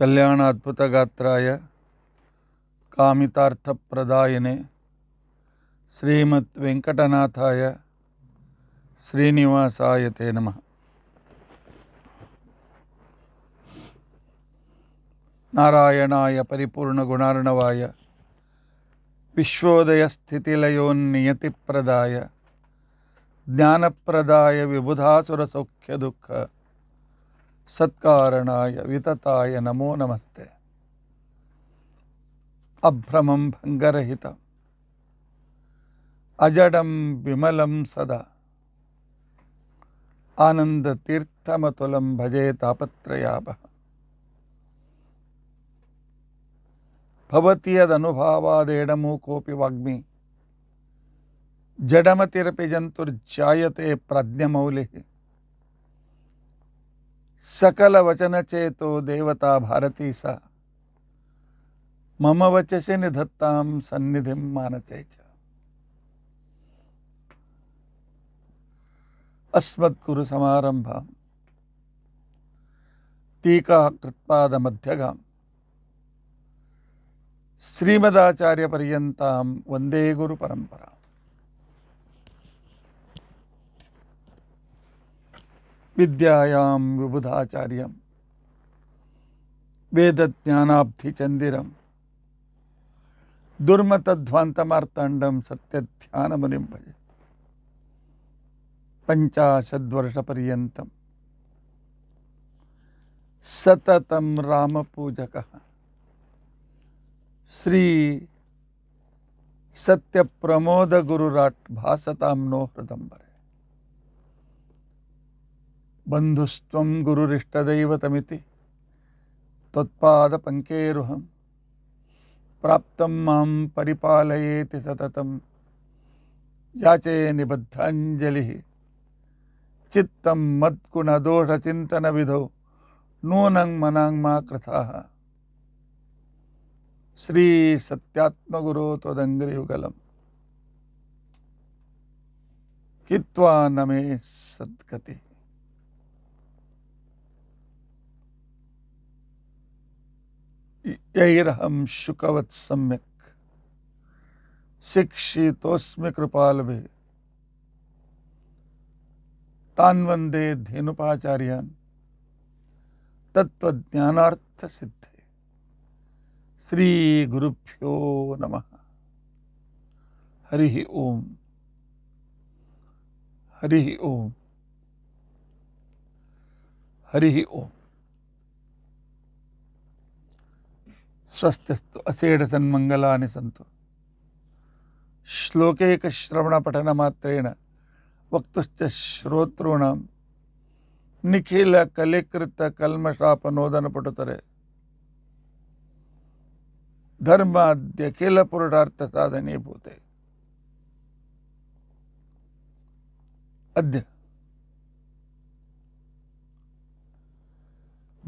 ಕಲ್ಯಾಣ ಅದ್ಭುತಗಾತ್ರಾಯ ಕಾಮಿತಾರ್ಥಪ್ರದಾಯನೆ ಶ್ರೀಮತ್ ವೆಂಕಟನಾಥಾಯ ಶ್ರೀನಿವಾಸಾಯ ತೇ ನಮಃ ನಾರಾಯಣಾಯ ಪರಿಪೂರ್ಣ ಗುಣಾರ್ಣವಾಯ ವಿಶ್ವೋದಯ ಸ್ಥಿತಿಲಯೋನ್ನಿಯತಿಪ್ರದಾಯ ಜ್ಞಾನಪ್ರದಾಯ ವಿಬುಧಾಸುರ ಸೌಖ್ಯ ದುಃಖ सत्कारणाय वितताय नमो नमस्ते अभ्रमं भङ्गरहितम् अजडं विमलं सदा आनन्दतीर्थमतुलं भजे तापत्रयापः भवति यदनुभावादेडमो कोऽपि वाग्मि जडमतिरपि जन्तुर्जायते प्रज्ञमौलिः सकल वचन चेतो देवता भारती स मम वचसे निधत्ता सन्निधि मानसे च समारंभ टीका कृत्पाद मध्यगा श्रीमदाचार्य वंदे गुरु परंपरा विद्यायां विबुधाचार्यं वेदज्ञानाब्धिचन्दिरं दुर्मतध्वान्तमार्ताण्डं सत्यध्यानमुनिं भजे सततम राम पूजक श्री गुरुराट भासताम नो हृदंबर बंधुस्व गुरुरिष्टदैवतमिति त्वत्पादपङ्केरुहं प्राप्तं मां परिपालयेति सततं याचे निबद्धाञ्जलिः चित्तं मत्गुणदोषचिन्तनविधौ नूनं मनाङ्मा कृथाः श्रीसत्यात्मगुरो त्वदङ्ग्रियुगलं हित्वा न मे सद्गतिः यैरहम शुकवत सम्यक शिक्षितोस्म कृपालभे तान्वंदे धेनुपाचार्यान तत्वज्ञानार्थ सिद्धे श्री गुरुभ्यो नमः हरि ओम हरि ओम हरि ओम ಸ್ವಸ್ಥಸ್ತು ಅಸೇಢ ಸನ್ಮಂಗಲಾನಿ ಸಂತು ಶ್ಲೋಕೈಕಶ್ರವಣ ಪಠನ ಮಾತ್ರೇಣ ವಕ್ತುಶ್ಚ ಶ್ರೋತೃಣ ನಿಖಿಲ ಕಲಿಕೃತ ಕಲ್ಮಶಾಪ ನೋದನ ಪಡುತ್ತಾರೆ ಧರ್ಮ ದಖಿಲ ಪುರುಷಾರ್ಥ ಸಾಧನೆ ಭೂತೆ ಅದ್ಯ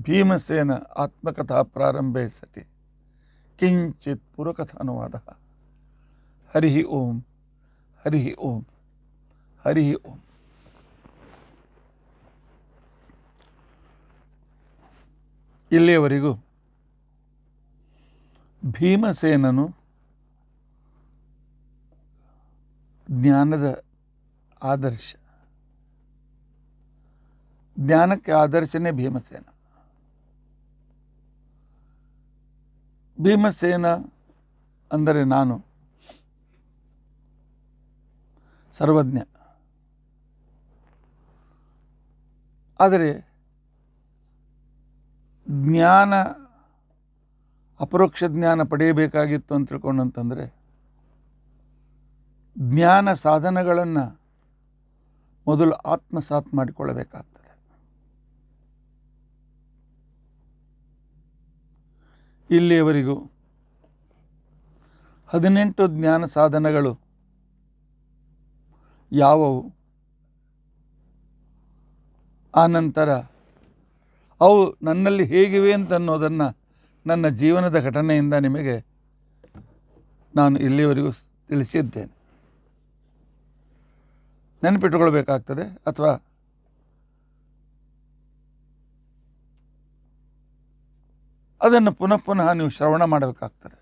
ಭೀಮಸೇನ ಆತ್ಮಕಥಾ ಪ್ರಾರಂಭೆ ಸತಿ किंचित पुरकथा अनुवाद हरि ओम हरि ओम हरि ओम इलेवरेगू भीमसेन ज्ञान आदर्श ज्ञान के आदर्शने भीमसेना ಭೀಮಸೇನ ಅಂದರೆ ನಾನು ಸರ್ವಜ್ಞ ಆದರೆ ಜ್ಞಾನ ಅಪರೋಕ್ಷ ಜ್ಞಾನ ಪಡೆಯಬೇಕಾಗಿತ್ತು ಅಂತ ತಿಳ್ಕೊಂಡಂತಂದರೆ ಜ್ಞಾನ ಸಾಧನಗಳನ್ನು ಮೊದಲು ಆತ್ಮಸಾತ್ ಮಾಡಿಕೊಳ್ಳಬೇಕಾಗ್ತದೆ ಇಲ್ಲಿಯವರೆಗೂ ಹದಿನೆಂಟು ಜ್ಞಾನ ಸಾಧನಗಳು ಯಾವುವು ಆನಂತರ ಅವು ನನ್ನಲ್ಲಿ ಹೇಗಿವೆ ಅಂತ ಅನ್ನೋದನ್ನು ನನ್ನ ಜೀವನದ ಘಟನೆಯಿಂದ ನಿಮಗೆ ನಾನು ಇಲ್ಲಿಯವರೆಗೂ ತಿಳಿಸಿದ್ದೇನೆ ನೆನಪಿಟ್ಟುಕೊಳ್ಬೇಕಾಗ್ತದೆ ಅಥವಾ ಅದನ್ನು ಪುನಃ ಪುನಃ ನೀವು ಶ್ರವಣ ಮಾಡಬೇಕಾಗ್ತದೆ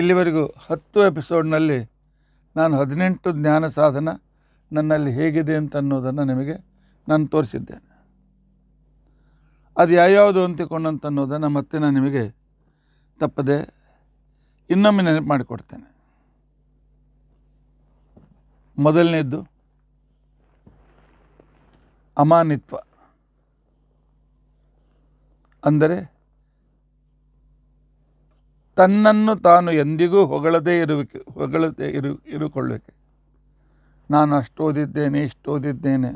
ಇಲ್ಲಿವರೆಗೂ ಹತ್ತು ಎಪಿಸೋಡ್ನಲ್ಲಿ ನಾನು ಹದಿನೆಂಟು ಜ್ಞಾನ ಸಾಧನ ನನ್ನಲ್ಲಿ ಹೇಗಿದೆ ಅಂತ ಅನ್ನೋದನ್ನು ನಿಮಗೆ ನಾನು ತೋರಿಸಿದ್ದೇನೆ ಅದು ಯಾವ್ಯಾವುದು ಅನ್ನೋದನ್ನು ಮತ್ತೆ ನಾನು ನಿಮಗೆ ತಪ್ಪದೆ ಇನ್ನೊಮ್ಮೆ ನೆನಪು ಮಾಡಿಕೊಡ್ತೇನೆ ಮೊದಲನೇದ್ದು ಅಮಾನಿತ್ವ ಅಂದರೆ ತನ್ನನ್ನು ತಾನು ಎಂದಿಗೂ ಹೊಗಳದೇ ಇರಬೇಕು ಹೊಗಳದೇ ಇರು ಇರುಕೊಳ್ಳಬೇಕು ನಾನು ಅಷ್ಟು ಓದಿದ್ದೇನೆ ಇಷ್ಟು ಓದಿದ್ದೇನೆ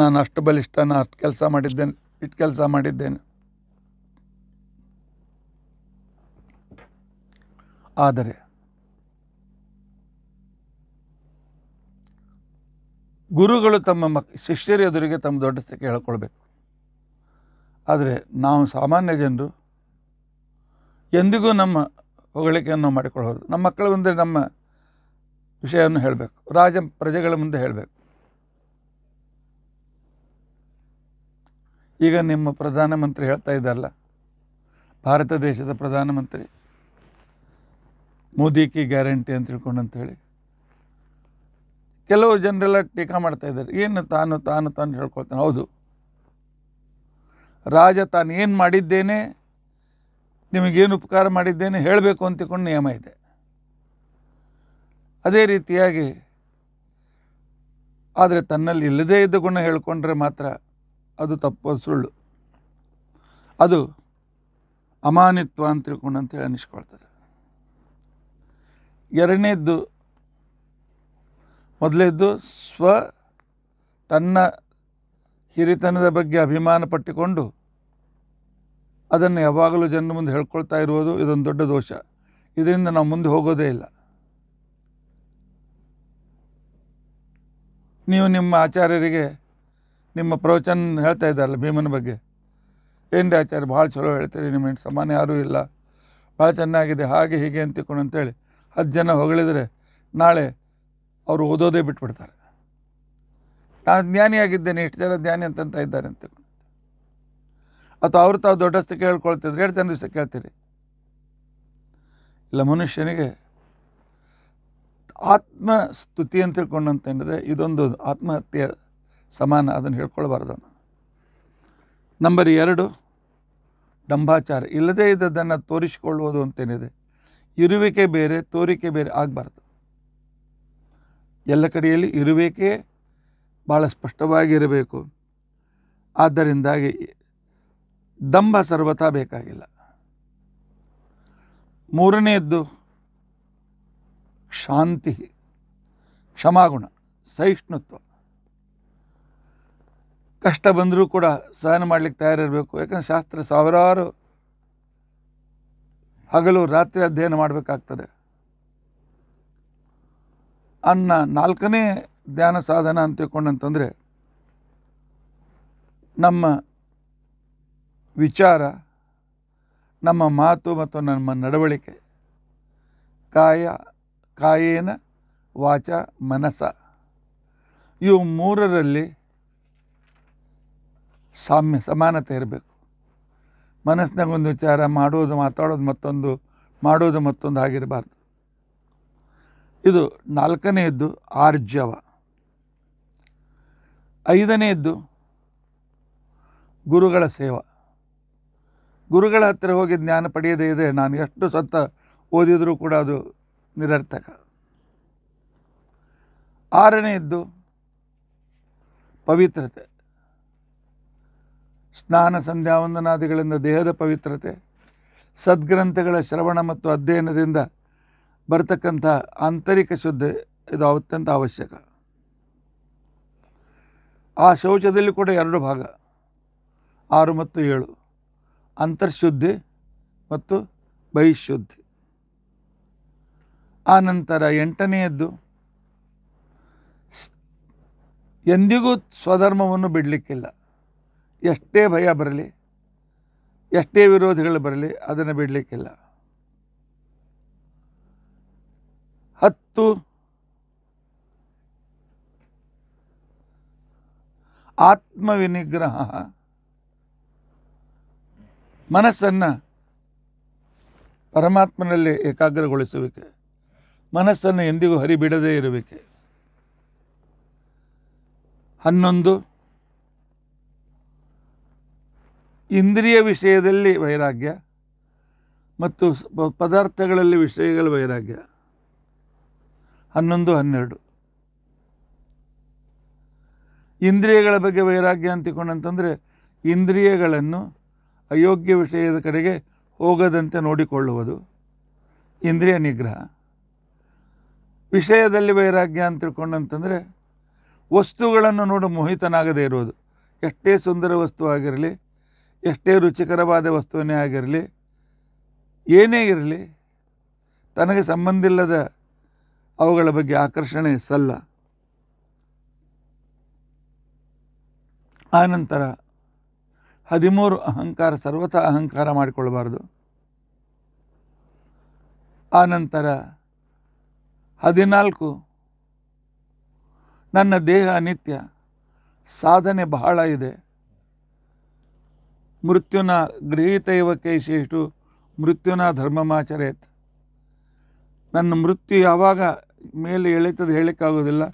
ನಾನು ಅಷ್ಟು ಬಲಿಷ್ಠ ನಾನು ಅಷ್ಟು ಕೆಲಸ ಮಾಡಿದ್ದೇನೆ ಇಷ್ಟು ಕೆಲಸ ಮಾಡಿದ್ದೇನೆ ಆದರೆ ಗುರುಗಳು ತಮ್ಮ ಮಕ್ ಶಿಷ್ಯರ ಎದುರಿಗೆ ತಮ್ಮ ದೊಡ್ಡ ಹೇಳ್ಕೊಳ್ಬೇಕು ಆದರೆ ನಾವು ಸಾಮಾನ್ಯ ಜನರು ಎಂದಿಗೂ ನಮ್ಮ ಹೊಗಳಿಕೆಯನ್ನು ಮಾಡಿಕೊಳ್ಳಬಹುದು ನಮ್ಮ ಮಕ್ಕಳ ಮುಂದೆ ನಮ್ಮ ವಿಷಯವನ್ನು ಹೇಳಬೇಕು ರಾಜ ಪ್ರಜೆಗಳ ಮುಂದೆ ಹೇಳಬೇಕು ಈಗ ನಿಮ್ಮ ಪ್ರಧಾನಮಂತ್ರಿ ಹೇಳ್ತಾ ಇದ್ದಲ್ಲ ಭಾರತ ದೇಶದ ಪ್ರಧಾನಮಂತ್ರಿ ಮೋದಿ ಕಿ ಗ್ಯಾರಂಟಿ ಅಂತ ತಿಳ್ಕೊಂಡು ಹೇಳಿ ಕೆಲವು ಜನರೆಲ್ಲ ಟೀಕಾ ಮಾಡ್ತಾ ಇದ್ದಾರೆ ಏನು ತಾನು ತಾನು ತಾನು ಹೇಳ್ಕೊಳ್ತಾನೆ ಹೌದು ರಾಜ ತಾನು ಏನು ಮಾಡಿದ್ದೇನೆ ನಿಮಗೇನು ಉಪಕಾರ ಮಾಡಿದ್ದೇನೆ ಹೇಳಬೇಕು ಅಂತಿಕೊಂಡು ನಿಯಮ ಇದೆ ಅದೇ ರೀತಿಯಾಗಿ ಆದರೆ ತನ್ನಲ್ಲಿ ಇಲ್ಲದೇ ಇದ್ದ ಗುಣ ಹೇಳಿಕೊಂಡ್ರೆ ಮಾತ್ರ ಅದು ತಪ್ಪು ಸುಳ್ಳು ಅದು ಅಮಾನಿತ್ವ ಅಂತ ತಿಳ್ಕೊಂಡು ಅಂತೇಳಿ ಅನಿಸ್ಕೊಳ್ತದೆ ಎರಡನೇದ್ದು ಮೊದಲೇದ್ದು ಸ್ವ ತನ್ನ ಹಿರಿತನದ ಬಗ್ಗೆ ಅಭಿಮಾನ ಪಟ್ಟಿಕೊಂಡು ಅದನ್ನು ಯಾವಾಗಲೂ ಜನರ ಮುಂದೆ ಹೇಳ್ಕೊಳ್ತಾ ಇರುವುದು ಇದೊಂದು ದೊಡ್ಡ ದೋಷ ಇದರಿಂದ ನಾವು ಮುಂದೆ ಹೋಗೋದೇ ಇಲ್ಲ ನೀವು ನಿಮ್ಮ ಆಚಾರ್ಯರಿಗೆ ನಿಮ್ಮ ಪ್ರವಚನ ಹೇಳ್ತಾ ಇದ್ದಾರಲ್ಲ ಭೀಮನ ಬಗ್ಗೆ ಏನು ಆಚಾರ್ಯ ಭಾಳ ಚಲೋ ಹೇಳ್ತೀರಿ ನಿಮ್ಮ ಸಮಾನ ಯಾರೂ ಇಲ್ಲ ಭಾಳ ಚೆನ್ನಾಗಿದೆ ಹಾಗೆ ಹೀಗೆ ಅಂತ ಅಂತೇಳಿ ಹತ್ತು ಜನ ಹೊಗಳಿದರೆ ನಾಳೆ ಅವರು ಓದೋದೇ ಬಿಟ್ಬಿಡ್ತಾರೆ ನಾನು ಜ್ಞಾನಿಯಾಗಿದ್ದೇನೆ ಇಷ್ಟು ಜನ ಜ್ಞಾನಿ ಅಂತಂತ ಇದ್ದಾರೆ ಅಂತ ಅಥವಾ ಅವರು ತಾವು ದೊಡ್ಡಸ್ತಕ್ಕೆ ಎರಡು ಜನ ದಿವಸ ಕೇಳ್ತೀರಿ ಇಲ್ಲ ಮನುಷ್ಯನಿಗೆ ಆತ್ಮಸ್ತುತಿ ಅಂತ ತಿಳ್ಕೊಂಡಂತೇನಿದೆ ಇದೊಂದು ಆತ್ಮಹತ್ಯೆ ಸಮಾನ ಅದನ್ನು ಹೇಳ್ಕೊಳ್ಬಾರ್ದು ನಂಬರ್ ಎರಡು ದಂಭಾಚಾರ ಇಲ್ಲದೇ ಇದ್ದದನ್ನು ತೋರಿಸಿಕೊಳ್ಳುವುದು ಅಂತೇನಿದೆ ಇರುವಿಕೆ ಬೇರೆ ತೋರಿಕೆ ಬೇರೆ ಆಗಬಾರ್ದು ಎಲ್ಲ ಕಡೆಯಲ್ಲಿ ಇರುವಿಕೆ ಭಾಳ ಸ್ಪಷ್ಟವಾಗಿರಬೇಕು ಆದ್ದರಿಂದಾಗಿ ದಂಭ ಸರ್ವತ ಬೇಕಾಗಿಲ್ಲ ಮೂರನೆಯದ್ದು ಶಾಂತಿ ಕ್ಷಮಾಗುಣ ಸಹಿಷ್ಣುತ್ವ ಕಷ್ಟ ಬಂದರೂ ಕೂಡ ಸಹನ ಮಾಡಲಿಕ್ಕೆ ತಯಾರಿರಬೇಕು ಯಾಕಂದರೆ ಶಾಸ್ತ್ರ ಸಾವಿರಾರು ಹಗಲು ರಾತ್ರಿ ಅಧ್ಯಯನ ಮಾಡಬೇಕಾಗ್ತದೆ ಅನ್ನ ನಾಲ್ಕನೇ ಧ್ಯಾನ ಸಾಧನ ಅಂತ ತಿಳ್ಕೊಂಡಂತಂದರೆ ನಮ್ಮ ವಿಚಾರ ನಮ್ಮ ಮಾತು ಮತ್ತು ನಮ್ಮ ನಡವಳಿಕೆ ಕಾಯ ಕಾಯೇನ ವಾಚ ಮನಸ ಇವು ಮೂರರಲ್ಲಿ ಸಾಮ್ಯ ಸಮಾನತೆ ಇರಬೇಕು ಒಂದು ವಿಚಾರ ಮಾಡುವುದು ಮಾತಾಡೋದು ಮತ್ತೊಂದು ಮಾಡುವುದು ಮತ್ತೊಂದು ಆಗಿರಬಾರ್ದು ಇದು ನಾಲ್ಕನೆಯದ್ದು ಆರ್ಜವ ಐದನೆಯದ್ದು ಗುರುಗಳ ಸೇವಾ ಗುರುಗಳ ಹತ್ತಿರ ಹೋಗಿ ಜ್ಞಾನ ಪಡೆಯದೇ ಇದೆ ನಾನು ಎಷ್ಟು ಸ್ವಂತ ಓದಿದರೂ ಕೂಡ ಅದು ನಿರರ್ಥಕ ಇದ್ದು ಪವಿತ್ರತೆ ಸ್ನಾನ ಸಂಧ್ಯಾ ವಂದನಾದಿಗಳಿಂದ ದೇಹದ ಪವಿತ್ರತೆ ಸದ್ಗ್ರಂಥಗಳ ಶ್ರವಣ ಮತ್ತು ಅಧ್ಯಯನದಿಂದ ಬರತಕ್ಕಂಥ ಆಂತರಿಕ ಶುದ್ಧಿ ಇದು ಅತ್ಯಂತ ಅವಶ್ಯಕ ಆ ಶೌಚದಲ್ಲಿ ಕೂಡ ಎರಡು ಭಾಗ ಆರು ಮತ್ತು ಏಳು ಅಂತರ್ಶುದ್ಧಿ ಮತ್ತು ಬಹಿಶುದ್ಧಿ ಆನಂತರ ನಂತರ ಎಂಟನೆಯದ್ದು ಎಂದಿಗೂ ಸ್ವಧರ್ಮವನ್ನು ಬಿಡಲಿಕ್ಕಿಲ್ಲ ಎಷ್ಟೇ ಭಯ ಬರಲಿ ಎಷ್ಟೇ ವಿರೋಧಿಗಳು ಬರಲಿ ಅದನ್ನು ಬಿಡಲಿಕ್ಕಿಲ್ಲ ಹತ್ತು ಆತ್ಮವಿನಿಗ್ರಹ ಮನಸ್ಸನ್ನು ಪರಮಾತ್ಮನಲ್ಲಿ ಏಕಾಗ್ರಗೊಳಿಸುವಿಕೆ ಮನಸ್ಸನ್ನು ಎಂದಿಗೂ ಹರಿಬಿಡದೇ ಇರುವಿಕೆ ಹನ್ನೊಂದು ಇಂದ್ರಿಯ ವಿಷಯದಲ್ಲಿ ವೈರಾಗ್ಯ ಮತ್ತು ಪದಾರ್ಥಗಳಲ್ಲಿ ವಿಷಯಗಳ ವೈರಾಗ್ಯ ಹನ್ನೊಂದು ಹನ್ನೆರಡು ಇಂದ್ರಿಯಗಳ ಬಗ್ಗೆ ವೈರಾಗ್ಯ ಅಂತಿಕೊಂಡಂತಂದರೆ ಇಂದ್ರಿಯಗಳನ್ನು ಅಯೋಗ್ಯ ವಿಷಯದ ಕಡೆಗೆ ಹೋಗದಂತೆ ನೋಡಿಕೊಳ್ಳುವುದು ಇಂದ್ರಿಯ ನಿಗ್ರಹ ವಿಷಯದಲ್ಲಿ ವೈರಾಗ್ಯ ಅಂತ ತಿಳ್ಕೊಂಡಂತಂದರೆ ವಸ್ತುಗಳನ್ನು ನೋಡಿ ಮೋಹಿತನಾಗದೇ ಇರೋದು ಎಷ್ಟೇ ಸುಂದರ ವಸ್ತು ಆಗಿರಲಿ ಎಷ್ಟೇ ರುಚಿಕರವಾದ ವಸ್ತುವನ್ನೇ ಆಗಿರಲಿ ಏನೇ ಇರಲಿ ತನಗೆ ಸಂಬಂಧಿಲ್ಲದ ಅವುಗಳ ಬಗ್ಗೆ ಆಕರ್ಷಣೆ ಸಲ್ಲ ಆನಂತರ ಹದಿಮೂರು ಅಹಂಕಾರ ಸರ್ವತ ಅಹಂಕಾರ ಮಾಡಿಕೊಳ್ಬಾರ್ದು ಆನಂತರ ಹದಿನಾಲ್ಕು ನನ್ನ ದೇಹ ನಿತ್ಯ ಸಾಧನೆ ಬಹಳ ಇದೆ ಮೃತ್ಯುನ ಗೃಹೀತೈವ ಶೇಷ್ಟು ಮೃತ್ಯುನ ಧರ್ಮಮಾಚರೇತ್ ನನ್ನ ಮೃತ್ಯು ಯಾವಾಗ ಮೇಲೆ ಎಳೀತದೆ ಹೇಳೋಕ್ಕಾಗೋದಿಲ್ಲ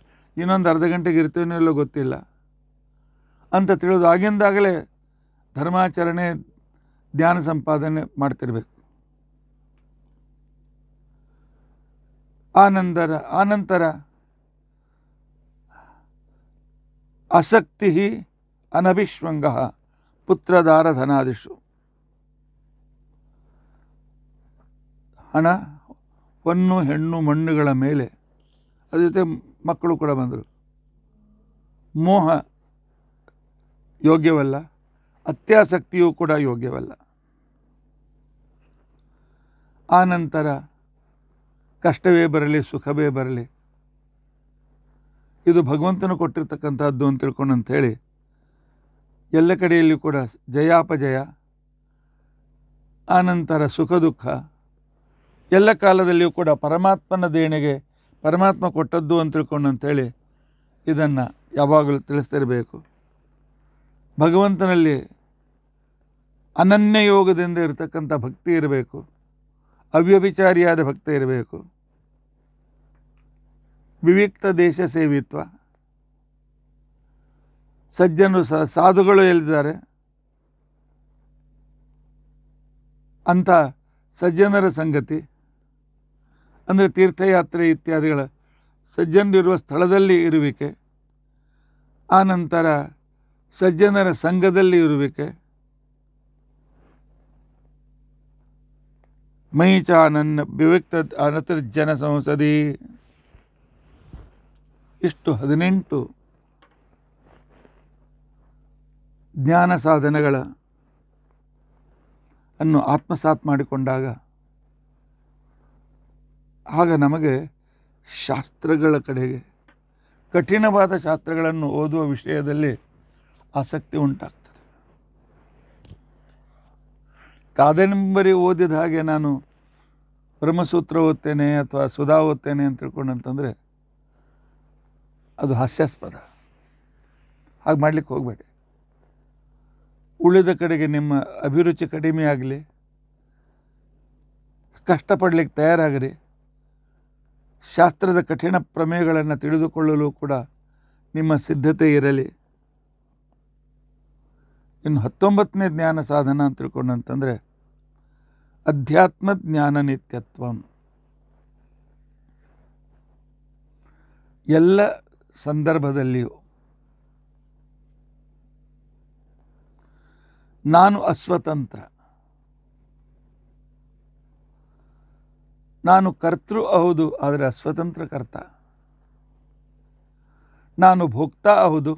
ಇನ್ನೊಂದು ಅರ್ಧ ಗಂಟೆಗೆ ಇರ್ತೇನೋ ಇಲ್ಲೋ ಗೊತ್ತಿಲ್ಲ ಅಂತ ತಿಳಿದು ಆಗಿಂದಾಗಲೇ ಧರ್ಮಾಚರಣೆ ಧ್ಯಾನ ಸಂಪಾದನೆ ಮಾಡ್ತಿರಬೇಕು ಆನಂತರ ಆನಂತರ ಆಸಕ್ತಿ ಪುತ್ರದಾರ ಧನಾದಿಶು ಹಣ ಹೊನ್ನು ಹೆಣ್ಣು ಮಣ್ಣುಗಳ ಮೇಲೆ ಅದ್ರ ಜೊತೆ ಮಕ್ಕಳು ಕೂಡ ಬಂದರು ಮೋಹ ಯೋಗ್ಯವಲ್ಲ ಅತ್ಯಾಸಕ್ತಿಯೂ ಕೂಡ ಯೋಗ್ಯವಲ್ಲ ಆನಂತರ ಕಷ್ಟವೇ ಬರಲಿ ಸುಖವೇ ಬರಲಿ ಇದು ಭಗವಂತನು ಕೊಟ್ಟಿರ್ತಕ್ಕಂಥದ್ದು ಅಂತ ತಿಳ್ಕೊಂಡು ಅಂಥೇಳಿ ಎಲ್ಲ ಕಡೆಯಲ್ಲಿ ಕೂಡ ಜಯಾಪಜಯ ಆನಂತರ ಸುಖ ದುಃಖ ಎಲ್ಲ ಕಾಲದಲ್ಲಿಯೂ ಕೂಡ ಪರಮಾತ್ಮನ ದೇಣಿಗೆ ಪರಮಾತ್ಮ ಕೊಟ್ಟದ್ದು ಅಂತ ತಿಳ್ಕೊಂಡು ಅಂಥೇಳಿ ಇದನ್ನು ಯಾವಾಗಲೂ ತಿಳಿಸ್ತಿರಬೇಕು ಭಗವಂತನಲ್ಲಿ ಅನನ್ಯ ಯೋಗದಿಂದ ಇರತಕ್ಕಂಥ ಭಕ್ತಿ ಇರಬೇಕು ಅವ್ಯಭಿಚಾರಿಯಾದ ಭಕ್ತಿ ಇರಬೇಕು ವಿವಿಕ್ತ ದೇಶ ಸೇವಿತ್ವ ಸಜ್ಜನರು ಸಾಧುಗಳು ಎಲ್ಲಿದ್ದಾರೆ ಅಂಥ ಸಜ್ಜನರ ಸಂಗತಿ ಅಂದರೆ ತೀರ್ಥಯಾತ್ರೆ ಇತ್ಯಾದಿಗಳ ಸಜ್ಜನರಿರುವ ಸ್ಥಳದಲ್ಲಿ ಇರುವಿಕೆ ಆನಂತರ ಸಜ್ಜನರ ಸಂಘದಲ್ಲಿ ಇರುವಿಕೆ ಮೈ ವಿವಿಕ್ತ ವಿವಿಕ್ತ ಅನತರ್ಜನ ಸಂಸದಿ ಇಷ್ಟು ಹದಿನೆಂಟು ಜ್ಞಾನ ಸಾಧನಗಳ ಅನ್ನು ಆತ್ಮಸಾತ್ ಮಾಡಿಕೊಂಡಾಗ ಆಗ ನಮಗೆ ಶಾಸ್ತ್ರಗಳ ಕಡೆಗೆ ಕಠಿಣವಾದ ಶಾಸ್ತ್ರಗಳನ್ನು ಓದುವ ವಿಷಯದಲ್ಲಿ ಆಸಕ್ತಿ ಉಂಟಾಗ್ತದೆ ಕಾದಂಬರಿ ಓದಿದ ಹಾಗೆ ನಾನು ಬ್ರಹ್ಮಸೂತ್ರ ಓದ್ತೇನೆ ಅಥವಾ ಸುಧಾ ಓದ್ತೇನೆ ಅಂತ ತಿಳ್ಕೊಂಡಂತಂದರೆ ಅದು ಹಾಸ್ಯಾಸ್ಪದ ಹಾಗೆ ಮಾಡಲಿಕ್ಕೆ ಹೋಗಬೇಡಿ ಉಳಿದ ಕಡೆಗೆ ನಿಮ್ಮ ಅಭಿರುಚಿ ಕಡಿಮೆ ಆಗಲಿ ಕಷ್ಟಪಡಲಿಕ್ಕೆ ತಯಾರಾಗಲಿ ಶಾಸ್ತ್ರದ ಕಠಿಣ ಪ್ರಮೇಯಗಳನ್ನು ತಿಳಿದುಕೊಳ್ಳಲು ಕೂಡ ನಿಮ್ಮ ಸಿದ್ಧತೆ ಇರಲಿ ಇನ್ನು ಹತ್ತೊಂಬತ್ತನೇ ಜ್ಞಾನ ಸಾಧನ ಅಂತ ತಿಳ್ಕೊಂಡಂತಂದರೆ ಅಧ್ಯಾತ್ಮ ಜ್ಞಾನ ನಿತ್ಯತ್ವ ಎಲ್ಲ ಸಂದರ್ಭದಲ್ಲಿಯೂ ನಾನು ಅಸ್ವತಂತ್ರ ನಾನು ಕರ್ತೃ ಹೌದು ಆದರೆ ಅಸ್ವತಂತ್ರ ಕರ್ತ ನಾನು ಭೋಗ್ತಾ ಹೌದು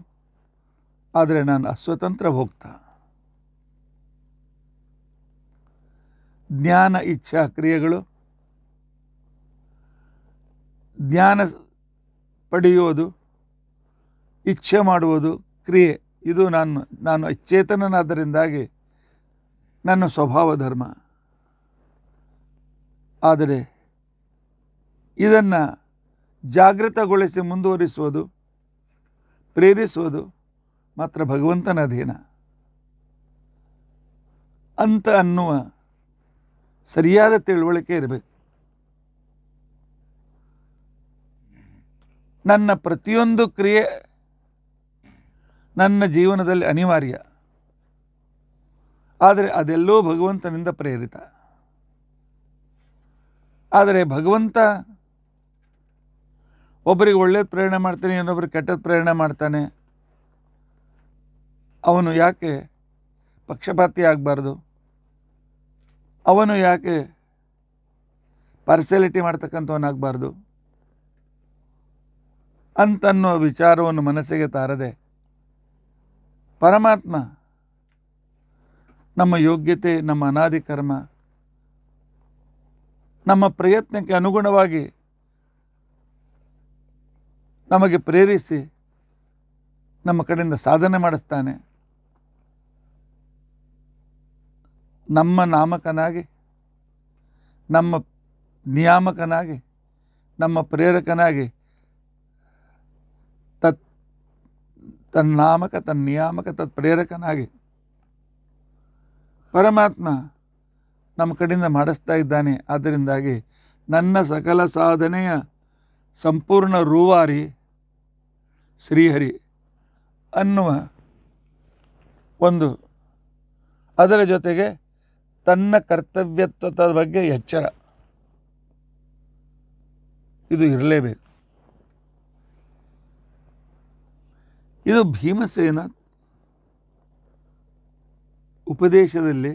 ಆದರೆ ನಾನು ಅಸ್ವತಂತ್ರ ಭೋಗ್ತಾ ಜ್ಞಾನ ಇಚ್ಛಾ ಕ್ರಿಯೆಗಳು ಜ್ಞಾನ ಪಡೆಯುವುದು ಇಚ್ಛೆ ಮಾಡುವುದು ಕ್ರಿಯೆ ಇದು ನಾನು ನಾನು ಅಚ್ಚೇತನನಾದ್ದರಿಂದಾಗಿ ನನ್ನ ಸ್ವಭಾವ ಧರ್ಮ ಆದರೆ ಇದನ್ನು ಜಾಗೃತಗೊಳಿಸಿ ಮುಂದುವರಿಸುವುದು ಪ್ರೇರಿಸುವುದು ಮಾತ್ರ ಭಗವಂತನ ಅಧೀನ ಅಂತ ಅನ್ನುವ ಸರಿಯಾದ ತಿಳುವಳಿಕೆ ಇರಬೇಕು ನನ್ನ ಪ್ರತಿಯೊಂದು ಕ್ರಿಯೆ ನನ್ನ ಜೀವನದಲ್ಲಿ ಅನಿವಾರ್ಯ ಆದರೆ ಅದೆಲ್ಲೋ ಭಗವಂತನಿಂದ ಪ್ರೇರಿತ ಆದರೆ ಭಗವಂತ ಒಬ್ಬರಿಗೆ ಒಳ್ಳೇದು ಪ್ರೇರಣೆ ಮಾಡ್ತಾನೆ ಇನ್ನೊಬ್ಬರು ಕೆಟ್ಟದ್ದು ಪ್ರೇರಣೆ ಮಾಡ್ತಾನೆ ಅವನು ಯಾಕೆ ಪಕ್ಷಪಾತಿ ಆಗಬಾರ್ದು ಅವನು ಯಾಕೆ ಪರ್ಸಲಿಟಿ ಮಾಡ್ತಕ್ಕಂಥವನಾಗಬಾರ್ದು ಅಂತನ್ನೋ ವಿಚಾರವನ್ನು ಮನಸ್ಸಿಗೆ ತಾರದೆ ಪರಮಾತ್ಮ ನಮ್ಮ ಯೋಗ್ಯತೆ ನಮ್ಮ ಅನಾದಿ ಕರ್ಮ ನಮ್ಮ ಪ್ರಯತ್ನಕ್ಕೆ ಅನುಗುಣವಾಗಿ ನಮಗೆ ಪ್ರೇರಿಸಿ ನಮ್ಮ ಕಡೆಯಿಂದ ಸಾಧನೆ ಮಾಡಿಸ್ತಾನೆ ನಮ್ಮ ನಾಮಕನಾಗಿ ನಮ್ಮ ನಿಯಾಮಕನಾಗಿ ನಮ್ಮ ಪ್ರೇರಕನಾಗಿ ತತ್ ತನ್ನಾಮಕ ತನ್ನ ನಿಯಾಮಕ ತತ್ ಪ್ರೇರಕನಾಗಿ ಪರಮಾತ್ಮ ನಮ್ಮ ಕಡೆಯಿಂದ ಮಾಡಿಸ್ತಾ ಇದ್ದಾನೆ ಆದ್ದರಿಂದಾಗಿ ನನ್ನ ಸಕಲ ಸಾಧನೆಯ ಸಂಪೂರ್ಣ ರೂವಾರಿ ಶ್ರೀಹರಿ ಅನ್ನುವ ಒಂದು ಅದರ ಜೊತೆಗೆ ತನ್ನ ಕರ್ತವ್ಯತ್ವದ ಬಗ್ಗೆ ಎಚ್ಚರ ಇದು ಇರಲೇಬೇಕು ಇದು ಭೀಮಸೇನ ಉಪದೇಶದಲ್ಲಿ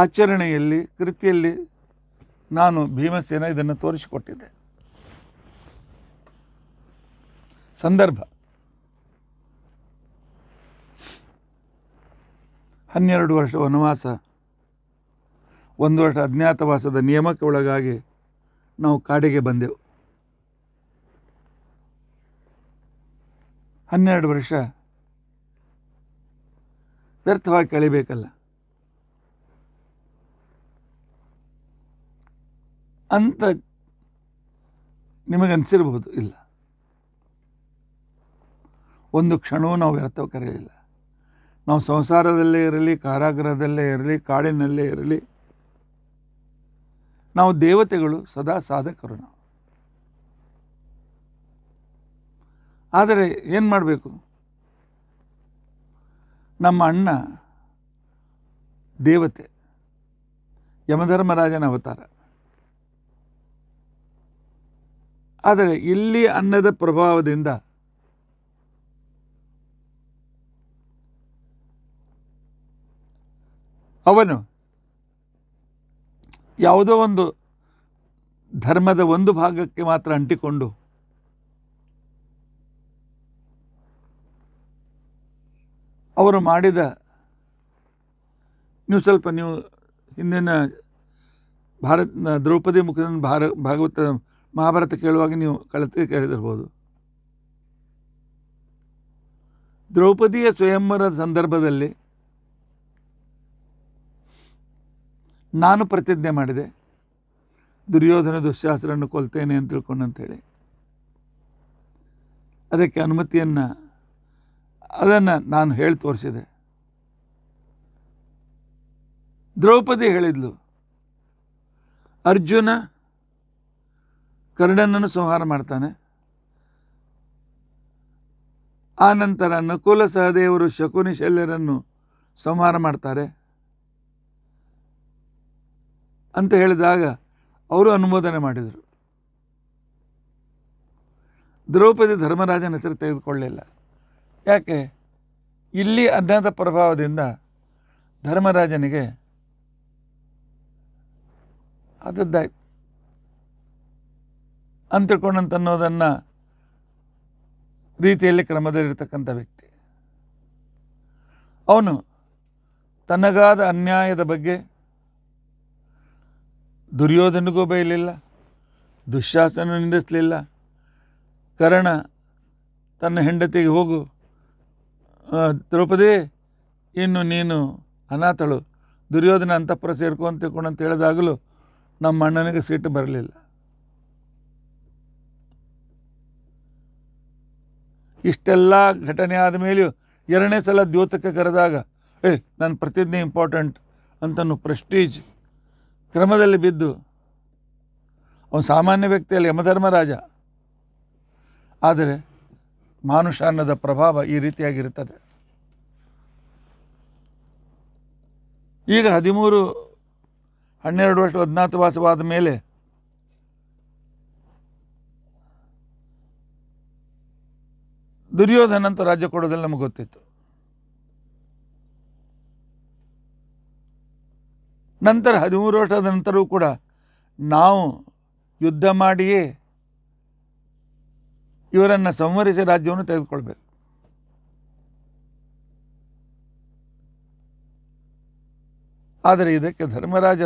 ಆಚರಣೆಯಲ್ಲಿ ಕೃತಿಯಲ್ಲಿ ನಾನು ಭೀಮಸೇನ ಇದನ್ನು ತೋರಿಸಿಕೊಟ್ಟಿದ್ದೆ ಸಂದರ್ಭ ಹನ್ನೆರಡು ವರ್ಷ ವನವಾಸ ಒಂದು ವರ್ಷ ಅಜ್ಞಾತವಾಸದ ನಿಯಮಕ್ಕೆ ಒಳಗಾಗಿ ನಾವು ಕಾಡಿಗೆ ಬಂದೆವು ಹನ್ನೆರಡು ವರ್ಷ ವ್ಯರ್ಥವಾಗಿ ಕಳಿಬೇಕಲ್ಲ ಅಂತ ನಿಮಗನ್ಸಿರ್ಬೋದು ಇಲ್ಲ ಒಂದು ಕ್ಷಣವೂ ನಾವು ವ್ಯರ್ಥವು ಕರೆಯಲಿಲ್ಲ ನಾವು ಸಂಸಾರದಲ್ಲೇ ಇರಲಿ ಕಾರಾಗೃಹದಲ್ಲೇ ಇರಲಿ ಕಾಡಿನಲ್ಲೇ ಇರಲಿ ನಾವು ದೇವತೆಗಳು ಸದಾ ಸಾಧಕರು ನಾವು ಆದರೆ ಏನು ಮಾಡಬೇಕು ನಮ್ಮ ಅಣ್ಣ ದೇವತೆ ಯಮಧರ್ಮರಾಜನ ಅವತಾರ ಆದರೆ ಇಲ್ಲಿ ಅನ್ನದ ಪ್ರಭಾವದಿಂದ ಅವನು ಯಾವುದೋ ಒಂದು ಧರ್ಮದ ಒಂದು ಭಾಗಕ್ಕೆ ಮಾತ್ರ ಅಂಟಿಕೊಂಡು ಅವರು ಮಾಡಿದ ನೀವು ಸ್ವಲ್ಪ ನೀವು ಹಿಂದಿನ ಭಾರತ ದ್ರೌಪದಿ ಮುಖದ ಭಾರ ಭಾಗವತ ಮಹಾಭಾರತ ಕೇಳುವಾಗ ನೀವು ಕಳೆದ ಕೇಳಿದಿರ್ಬೋದು ದ್ರೌಪದಿಯ ಸ್ವಯಂವರದ ಸಂದರ್ಭದಲ್ಲಿ ನಾನು ಪ್ರತಿಜ್ಞೆ ಮಾಡಿದೆ ದುರ್ಯೋಧನ ದುಶ್ಯಾಸನನ್ನು ಕೊಲ್ತೇನೆ ಅಂತ ತಿಳ್ಕೊಂಡು ಅಂಥೇಳಿ ಅದಕ್ಕೆ ಅನುಮತಿಯನ್ನು ಅದನ್ನು ನಾನು ಹೇಳಿ ತೋರಿಸಿದೆ ದ್ರೌಪದಿ ಹೇಳಿದ್ಲು ಅರ್ಜುನ ಕರ್ಣನನ್ನು ಸಂಹಾರ ಮಾಡ್ತಾನೆ ಆನಂತರ ನಕುಲ ಸಹದೇವರು ಶಕುನಿ ಶಲ್ಯರನ್ನು ಸಂಹಾರ ಮಾಡ್ತಾರೆ ಅಂತ ಹೇಳಿದಾಗ ಅವರು ಅನುಮೋದನೆ ಮಾಡಿದರು ದ್ರೌಪದಿ ಧರ್ಮರಾಜನ ಹೆಸರು ತೆಗೆದುಕೊಳ್ಳಲಿಲ್ಲ ಯಾಕೆ ಇಲ್ಲಿ ಅಜ್ಞಾತ ಪ್ರಭಾವದಿಂದ ಧರ್ಮರಾಜನಿಗೆ ಅದದ್ದಾಯ್ತು ಅಂತಕೊಂಡಂತನ್ನೋದನ್ನು ರೀತಿಯಲ್ಲಿ ಕ್ರಮದಲ್ಲಿರ್ತಕ್ಕಂಥ ವ್ಯಕ್ತಿ ಅವನು ತನಗಾದ ಅನ್ಯಾಯದ ಬಗ್ಗೆ ದುರ್ಯೋಧನಿಗೂ ಬೈಯಲಿಲ್ಲ ದುಶ್ಯಾಸನ ನಿಂದಿಸಲಿಲ್ಲ ಕರ್ಣ ತನ್ನ ಹೆಂಡತಿಗೆ ಹೋಗು ದ್ರೌಪದಿ ಇನ್ನು ನೀನು ಅನಾಥಳು ದುರ್ಯೋಧನ ಅಂತಃಪುರ ಸೇರ್ಕೊಂಡು ತಿಳ್ಕೊಂಡು ಅಂತ ಹೇಳಿದಾಗಲೂ ನಮ್ಮ ಅಣ್ಣನಿಗೆ ಸೀಟು ಬರಲಿಲ್ಲ ಇಷ್ಟೆಲ್ಲ ಘಟನೆ ಆದ ಮೇಲೆಯೂ ಎರಡನೇ ಸಲ ದ್ಯೋತಕ್ಕೆ ಕರೆದಾಗ ಏ ನನ್ನ ಪ್ರತಿಜ್ಞೆ ಇಂಪಾರ್ಟೆಂಟ್ ಅಂತನೂ ಪ್ರೆಸ್ಟೀಜ್ ಕ್ರಮದಲ್ಲಿ ಬಿದ್ದು ಅವನು ಸಾಮಾನ್ಯ ವ್ಯಕ್ತಿಯಲ್ಲಿ ಯಮಧರ್ಮರಾಜ ಆದರೆ ಮಾನುಷಾನ್ನದ ಪ್ರಭಾವ ಈ ರೀತಿಯಾಗಿರುತ್ತದೆ ಈಗ ಹದಿಮೂರು ಹನ್ನೆರಡು ವರ್ಷ ಅಜ್ಞಾತವಾಸವಾದ ಮೇಲೆ ದುರ್ಯೋಧನಂತ ರಾಜ್ಯ ಕೊಡೋದಲ್ಲಿ ನಮಗೆ ಗೊತ್ತಿತ್ತು ನಂತರ ಹದಿಮೂರು ವರ್ಷದ ನಂತರವೂ ಕೂಡ ನಾವು ಯುದ್ಧ ಮಾಡಿಯೇ ಇವರನ್ನು ಸಂವರಿಸಿ ರಾಜ್ಯವನ್ನು ತೆಗೆದುಕೊಳ್ಬೇಕು ಆದರೆ ಇದಕ್ಕೆ ಧರ್ಮರಾಜ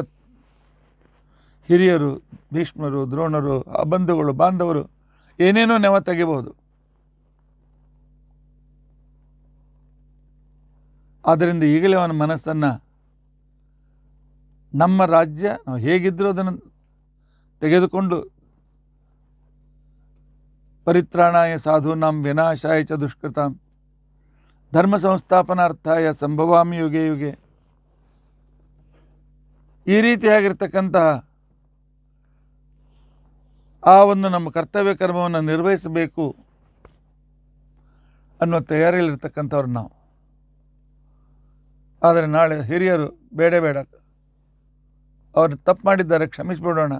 ಹಿರಿಯರು ಭೀಷ್ಮರು ದ್ರೋಣರು ಆ ಬಂಧುಗಳು ಬಾಂಧವರು ಏನೇನೋ ನೆವ ತೆಗಿಬಹುದು ಆದ್ದರಿಂದ ಈಗಲೇ ಅವನ ಮನಸ್ಸನ್ನು ನಮ್ಮ ರಾಜ್ಯ ನಾವು ಹೇಗಿದ್ದರೂ ಅದನ್ನು ತೆಗೆದುಕೊಂಡು ಪರಿತ್ರಾಣಾಯ ಸಾಧುನಾಂ ವಿನಾಶಾಯ ಚ ದುಷ್ಕೃತ ಧರ್ಮ ಸಂಸ್ಥಾಪನಾರ್ಥಾಯ ಸಂಭವಾಮಿ ಯುಗೆ ಯುಗೆ ಈ ರೀತಿಯಾಗಿರ್ತಕ್ಕಂತಹ ಆ ಒಂದು ನಮ್ಮ ಕರ್ತವ್ಯ ಕರ್ಮವನ್ನು ನಿರ್ವಹಿಸಬೇಕು ಅನ್ನೋ ತಯಾರಿಯಲ್ಲಿರ್ತಕ್ಕಂಥವ್ರು ನಾವು ಆದರೆ ನಾಳೆ ಹಿರಿಯರು ಬೇಡ ಬೇಡ ಅವರು ತಪ್ಪು ಮಾಡಿದ್ದಾರೆ ಕ್ಷಮಿಸಿಬಿಡೋಣ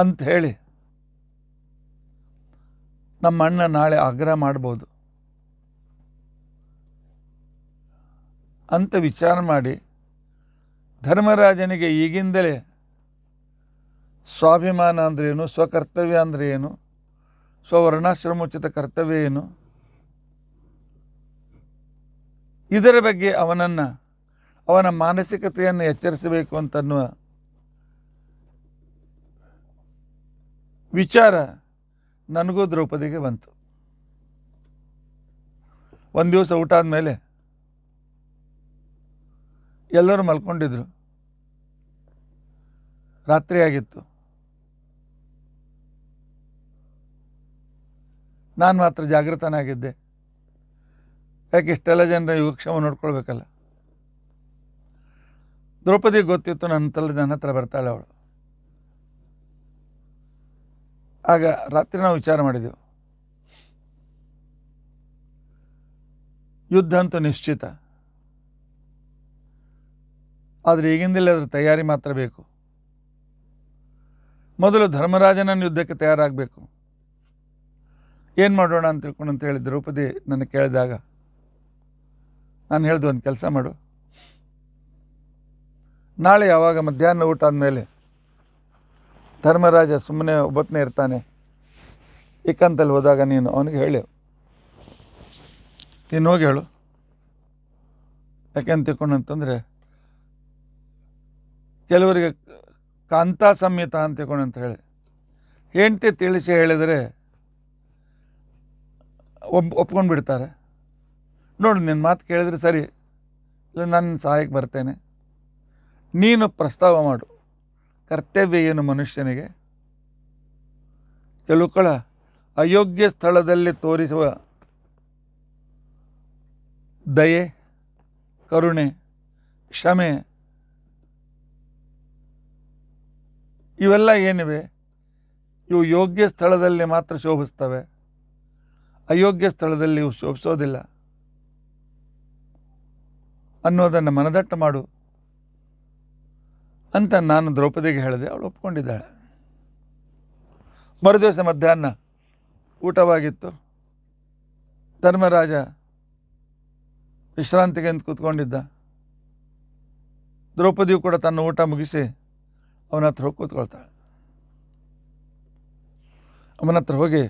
ಅಂತ ಹೇಳಿ ನಮ್ಮ ಅಣ್ಣ ನಾಳೆ ಆಗ್ರಹ ಮಾಡ್ಬೋದು ಅಂತ ವಿಚಾರ ಮಾಡಿ ಧರ್ಮರಾಜನಿಗೆ ಈಗಿಂದಲೇ ಸ್ವಾಭಿಮಾನ ಅಂದ್ರೇನು ಏನು ಸ್ವಕರ್ತವ್ಯ ಅಂದರೆ ಏನು ಸ್ವವರ್ಣಾಶ್ರಮೋಚಿತ ಕರ್ತವ್ಯ ಏನು ಇದರ ಬಗ್ಗೆ ಅವನನ್ನು ಅವನ ಮಾನಸಿಕತೆಯನ್ನು ಎಚ್ಚರಿಸಬೇಕು ಅಂತನ್ನುವ ವಿಚಾರ ನನಗೂ ದ್ರೌಪದಿಗೆ ಬಂತು ಒಂದು ದಿವಸ ಊಟ ಆದಮೇಲೆ ಎಲ್ಲರೂ ಮಲ್ಕೊಂಡಿದ್ರು ರಾತ್ರಿ ಆಗಿತ್ತು ನಾನು ಮಾತ್ರ ಜಾಗೃತನಾಗಿದ್ದೆ ಯಾಕೆ ಇಷ್ಟೆಲ್ಲ ಜನರ ಯೋಗಕ್ಷೇಮ ನೋಡ್ಕೊಳ್ಬೇಕಲ್ಲ ದ್ರೌಪದಿ ಗೊತ್ತಿತ್ತು ನನ್ನ ತಲೆ ನನ್ನ ಹತ್ರ ಬರ್ತಾಳೆ ಅವಳು ಆಗ ರಾತ್ರಿ ನಾವು ವಿಚಾರ ಮಾಡಿದೆವು ಯುದ್ಧ ಅಂತೂ ನಿಶ್ಚಿತ ಆದರೆ ಈಗಿಂದಲೇ ಅದರ ತಯಾರಿ ಮಾತ್ರ ಬೇಕು ಮೊದಲು ಧರ್ಮರಾಜನನ್ನು ಯುದ್ಧಕ್ಕೆ ತಯಾರಾಗಬೇಕು ಏನು ಮಾಡೋಣ ಅಂತ ತಿಳ್ಕೊಂಡು ಅಂತ ಹೇಳಿ ದ್ರೌಪದಿ ನನಗೆ ಕೇಳಿದಾಗ ನಾನು ಹೇಳ್ದು ಒಂದು ಕೆಲಸ ಮಾಡು ನಾಳೆ ಯಾವಾಗ ಮಧ್ಯಾಹ್ನ ಊಟ ಆದಮೇಲೆ ಧರ್ಮರಾಜ ಸುಮ್ಮನೆ ಒಬ್ಬತ್ತನೇ ಇರ್ತಾನೆ ಏಕಂತಲ್ಲಿ ಹೋದಾಗ ನೀನು ಅವನಿಗೆ ಹೇಳಿ ನೀನು ಹೋಗಿ ಹೇಳು ಯಾಕೆಂತ ಅಂತಂದರೆ ಕೆಲವರಿಗೆ ಕಾಂತ ಸಂಹಿತ ಅಂತ ಅಂತ ಹೇಳಿ ಹೆಂಡ್ತಿ ತಿಳಿಸಿ ಹೇಳಿದರೆ ಒಬ್ ಒಪ್ಕೊಂಡು ಬಿಡ್ತಾರೆ ನೋಡು ನಿನ್ನ ಮಾತು ಕೇಳಿದರೆ ಸರಿ ಇಲ್ಲ ನಾನು ಸಹಾಯಕ್ಕೆ ಬರ್ತೇನೆ ನೀನು ಪ್ರಸ್ತಾವ ಮಾಡು ಕರ್ತವ್ಯ ಏನು ಮನುಷ್ಯನಿಗೆ ಕೆಲವು ಕಳ ಅಯೋಗ್ಯ ಸ್ಥಳದಲ್ಲಿ ತೋರಿಸುವ ದಯೆ ಕರುಣೆ ಕ್ಷಮೆ ಇವೆಲ್ಲ ಏನಿವೆ ಇವು ಯೋಗ್ಯ ಸ್ಥಳದಲ್ಲಿ ಮಾತ್ರ ಶೋಭಿಸ್ತವೆ ಅಯೋಗ್ಯ ಸ್ಥಳದಲ್ಲಿ ಇವು ಶೋಭಿಸೋದಿಲ್ಲ ಅನ್ನೋದನ್ನು ಮನದಟ್ಟು ಮಾಡು ಅಂತ ನಾನು ದ್ರೌಪದಿಗೆ ಹೇಳಿದೆ ಅವಳು ಒಪ್ಕೊಂಡಿದ್ದಾಳೆ ಮರುದಿವಸ ಮಧ್ಯಾಹ್ನ ಊಟವಾಗಿತ್ತು ಧರ್ಮರಾಜ ವಿಶ್ರಾಂತಿಗೆ ಅಂತ ಕೂತ್ಕೊಂಡಿದ್ದ ದ್ರೌಪದಿಯು ಕೂಡ ತನ್ನ ಊಟ ಮುಗಿಸಿ ಅವನ ಹತ್ರ ಹೋಗಿ ಕೂತ್ಕೊಳ್ತಾಳೆ ಅವನ ಹತ್ರ ಹೋಗಿ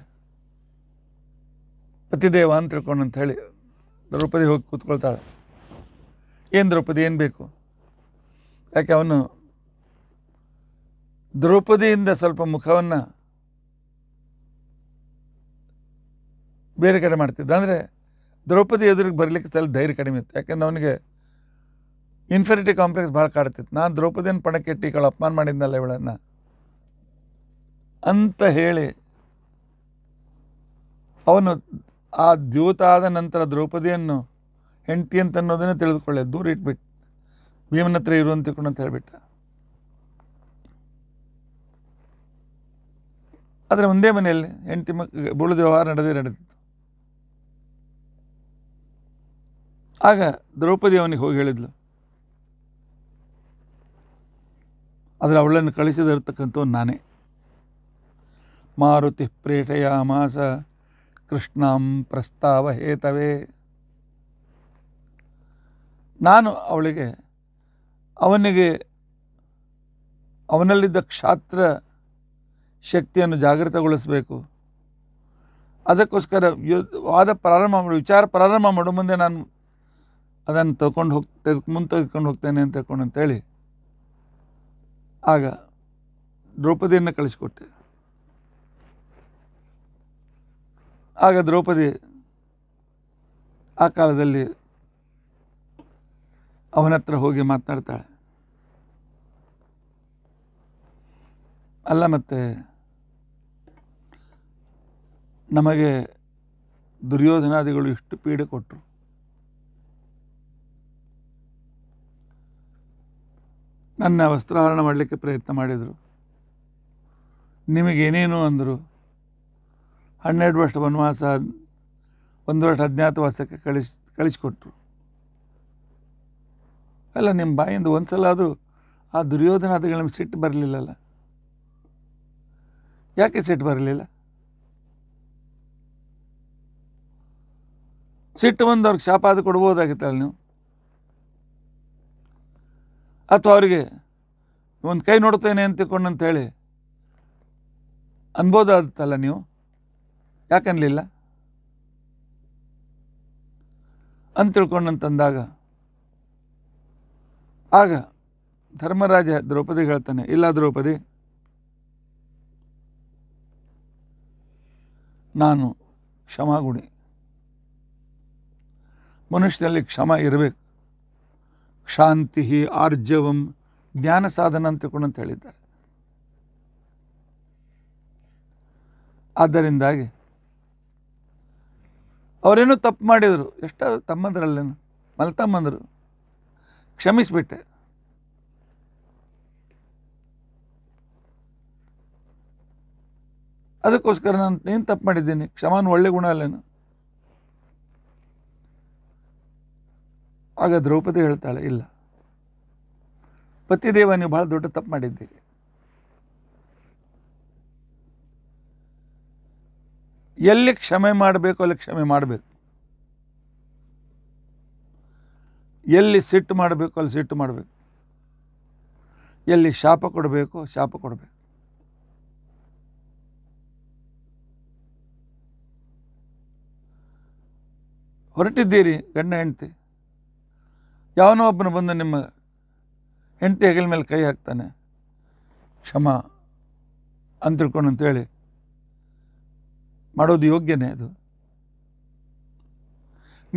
ಪತಿದೇವ ಅಂತ ತಿಳ್ಕೊಂಡು ಅಂತ ಹೇಳಿ ದ್ರೌಪದಿ ಹೋಗಿ ಕೂತ್ಕೊಳ್ತಾಳೆ ಏನು ದ್ರೌಪದಿ ಏನು ಬೇಕು ಯಾಕೆ ಅವನು ದ್ರೌಪದಿಯಿಂದ ಸ್ವಲ್ಪ ಮುಖವನ್ನು ಬೇರೆ ಕಡೆ ಮಾಡ್ತಿದ್ದ ಅಂದರೆ ದ್ರೌಪದಿ ಎದುರಿಗೆ ಬರಲಿಕ್ಕೆ ಸ್ವಲ್ಪ ಧೈರ್ಯ ಕಡಿಮೆ ಇತ್ತು ಯಾಕೆಂದ್ರೆ ಅವನಿಗೆ ಇನ್ಫೆರಿಟಿ ಕಾಂಪ್ಲೆಕ್ಸ್ ಭಾಳ ಕಾಡ್ತಿತ್ತು ನಾನು ದ್ರೌಪದಿನ ಪಣಕ್ಕೆ ಕಳು ಅಪಮಾನ ಮಾಡಿದ್ನಲ್ಲ ಇವಳನ್ನು ಅಂತ ಹೇಳಿ ಅವನು ಆ ದ್ಯೂತ ಆದ ನಂತರ ದ್ರೌಪದಿಯನ್ನು ಹೆಂಡ್ತಿ ಅಂತ ಅನ್ನೋದನ್ನೇ ತಿಳಿದುಕೊಳ್ಳೆ ದೂರ ಇಟ್ಬಿಟ್ಟು ಭೀಮನ ಹತ್ರ ಇರುವಂತಿಕೊಂಡು ಅಂತ ಹೇಳಿಬಿಟ್ಟ ಆದರೆ ಒಂದೇ ಮನೆಯಲ್ಲಿ ಹೆಂಡತಿ ಮಕ್ ಬುಳು ವ್ಯವಹಾರ ನಡೆದೇ ನಡೆದಿತ್ತು ಆಗ ದ್ರೌಪದಿ ಅವನಿಗೆ ಹೋಗಿ ಹೇಳಿದ್ಲು ಆದರೆ ಅವಳನ್ನು ಕಳಿಸಿದಿರ್ತಕ್ಕಂಥವ್ನು ನಾನೇ ಮಾರುತಿ ಪ್ರೇಷಯ ಮಾಸ ಕೃಷ್ಣಂ ಪ್ರಸ್ತಾವ ಹೇತವೇ ನಾನು ಅವಳಿಗೆ ಅವನಿಗೆ ಅವನಲ್ಲಿದ್ದ ಕ್ಷಾತ್ರ ಶಕ್ತಿಯನ್ನು ಜಾಗೃತಗೊಳಿಸಬೇಕು ಅದಕ್ಕೋಸ್ಕರ ವಾದ ಪ್ರಾರಂಭ ಮಾಡಿ ವಿಚಾರ ಪ್ರಾರಂಭ ಮಾಡು ಮುಂದೆ ನಾನು ಅದನ್ನು ತಗೊಂಡು ತೆಗೆದು ಮುಂದೆ ತೆಗೆದುಕೊಂಡು ಹೋಗ್ತೇನೆ ಅಂತ ತಗೊಂಡು ಅಂತೇಳಿ ಆಗ ದ್ರೌಪದಿಯನ್ನು ಕಳಿಸ್ಕೊಟ್ಟೆ ಆಗ ದ್ರೌಪದಿ ಆ ಕಾಲದಲ್ಲಿ ಅವನ ಹತ್ರ ಹೋಗಿ ಮಾತನಾಡ್ತಾಳೆ ಅಲ್ಲ ಮತ್ತು ನಮಗೆ ದುರ್ಯೋಧನಾದಿಗಳು ಇಷ್ಟು ಪೀಡೆ ಕೊಟ್ಟರು ನನ್ನ ವಸ್ತ್ರಹರಣ ಮಾಡಲಿಕ್ಕೆ ಪ್ರಯತ್ನ ಮಾಡಿದರು ನಿಮಗೇನೇನು ಅಂದರು ಹನ್ನೆರಡು ವರ್ಷ ವನವಾಸ ಒಂದು ವರ್ಷ ಅಜ್ಞಾತವಾಸಕ್ಕೆ ಕಳಿಸ್ ಕಳಿಸ್ಕೊಟ್ರು ಅಲ್ಲ ನಿಮ್ಮ ಬಾಯಿಂದ ಒಂದು ಸಲ ಆದರೂ ಆ ದುರ್ಯೋಧನಾದಿಗಳ ಸಿಟ್ಟು ಬರಲಿಲ್ಲಲ್ಲ ಯಾಕೆ ಸಿಟ್ಟು ಬರಲಿಲ್ಲ ಸಿಟ್ಟು ಬಂದು ಅವ್ರಿಗೆ ಶಾಪ ಅದು ಕೊಡ್ಬೋದಾಗಿತ್ತಲ್ಲ ನೀವು ಅಥವಾ ಅವರಿಗೆ ಒಂದು ಕೈ ನೋಡ್ತೇನೆ ಅಂತ ತಿಳ್ಕೊಂಡು ಹೇಳಿ ಅನ್ಬೋದಾಗುತ್ತಲ್ಲ ನೀವು ಯಾಕನ್ಲಿಲ್ಲ ಅಂತ ತಿಳ್ಕೊಂಡಂತಂದಾಗ ಆಗ ಧರ್ಮರಾಜ ದ್ರೌಪದಿ ಹೇಳ್ತಾನೆ ಇಲ್ಲ ದ್ರೌಪದಿ ನಾನು ಕ್ಷಮಾಗುಣಿ ಮನುಷ್ಯನಲ್ಲಿ ಕ್ಷಮ ಇರಬೇಕು ಕ್ಷಾಂತಿ ಆರ್ಜವಂ ಜ್ಞಾನ ಸಾಧನ ಅಂತ ಕೂಡ ಅಂತ ಹೇಳಿದ್ದಾರೆ ಆದ್ದರಿಂದಾಗಿ ಅವರೇನೋ ತಪ್ಪು ಮಾಡಿದರು ಎಷ್ಟ ತಮ್ಮಂದ್ರಲ್ಲೇನು ಮಲ್ತಮ್ಮಂದರು ಕ್ಷಮಿಸಿಬಿಟ್ಟೆ ಅದಕ್ಕೋಸ್ಕರ ನಾನು ಏನು ತಪ್ಪು ಮಾಡಿದ್ದೀನಿ ಕ್ಷಮಾನ ಒಳ್ಳೆ ಗುಣ ಅಲ್ಲೇನು ಆಗ ದ್ರೌಪದಿ ಹೇಳ್ತಾಳೆ ಇಲ್ಲ ಪತಿದೇವ ನೀವು ಭಾಳ ದೊಡ್ಡ ತಪ್ಪು ಮಾಡಿದ್ದೀರಿ ಎಲ್ಲಿ ಕ್ಷಮೆ ಮಾಡಬೇಕು ಅಲ್ಲಿ ಕ್ಷಮೆ ಮಾಡಬೇಕು ಎಲ್ಲಿ ಸಿಟ್ಟು ಮಾಡಬೇಕು ಅಲ್ಲಿ ಸಿಟ್ಟು ಮಾಡಬೇಕು ಎಲ್ಲಿ ಶಾಪ ಕೊಡಬೇಕು ಶಾಪ ಕೊಡಬೇಕು ಹೊರಟಿದ್ದೀರಿ ಗಂಡ ಹೆಂಡತಿ ಯಾವನೋ ಒಬ್ಬನು ಬಂದು ನಿಮ್ಮ ಹೆಂಡತಿ ಹೆಗಲ ಮೇಲೆ ಕೈ ಹಾಕ್ತಾನೆ ಕ್ಷಮ ಅಂತ ಅಂತೇಳಿ ಮಾಡೋದು ಯೋಗ್ಯನೇ ಅದು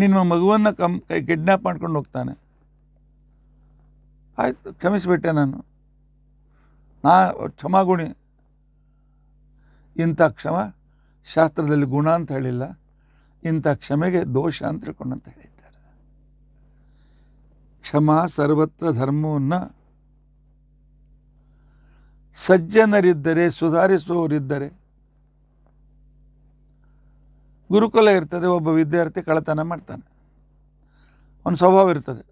ನಿಮ್ಮ ಮಗುವನ್ನು ಕಮ್ ಕೈ ಕಿಡ್ನ್ಯಾಪ್ ಮಾಡ್ಕೊಂಡು ಹೋಗ್ತಾನೆ ಆಯಿತು ಕ್ಷಮಿಸಿಬಿಟ್ಟೆ ನಾನು ನಾ ಕ್ಷಮಾಗುಣಿ ಇಂಥ ಕ್ಷಮ ಶಾಸ್ತ್ರದಲ್ಲಿ ಗುಣ ಅಂತ ಹೇಳಿಲ್ಲ ಇಂಥ ಕ್ಷಮೆಗೆ ದೋಷ ಅಂತ ತಿಳ್ಕೊಂಡಂತ ಹೇಳಿದ್ದಾರೆ ಕ್ಷಮಾ ಸರ್ವತ್ರ ಧರ್ಮವನ್ನು ಸಜ್ಜನರಿದ್ದರೆ ಸುಧಾರಿಸುವವರಿದ್ದರೆ ಗುರುಕುಲ ಇರ್ತದೆ ಒಬ್ಬ ವಿದ್ಯಾರ್ಥಿ ಕಳತನ ಮಾಡ್ತಾನೆ ಅವನ ಸ್ವಭಾವ ಇರ್ತದೆ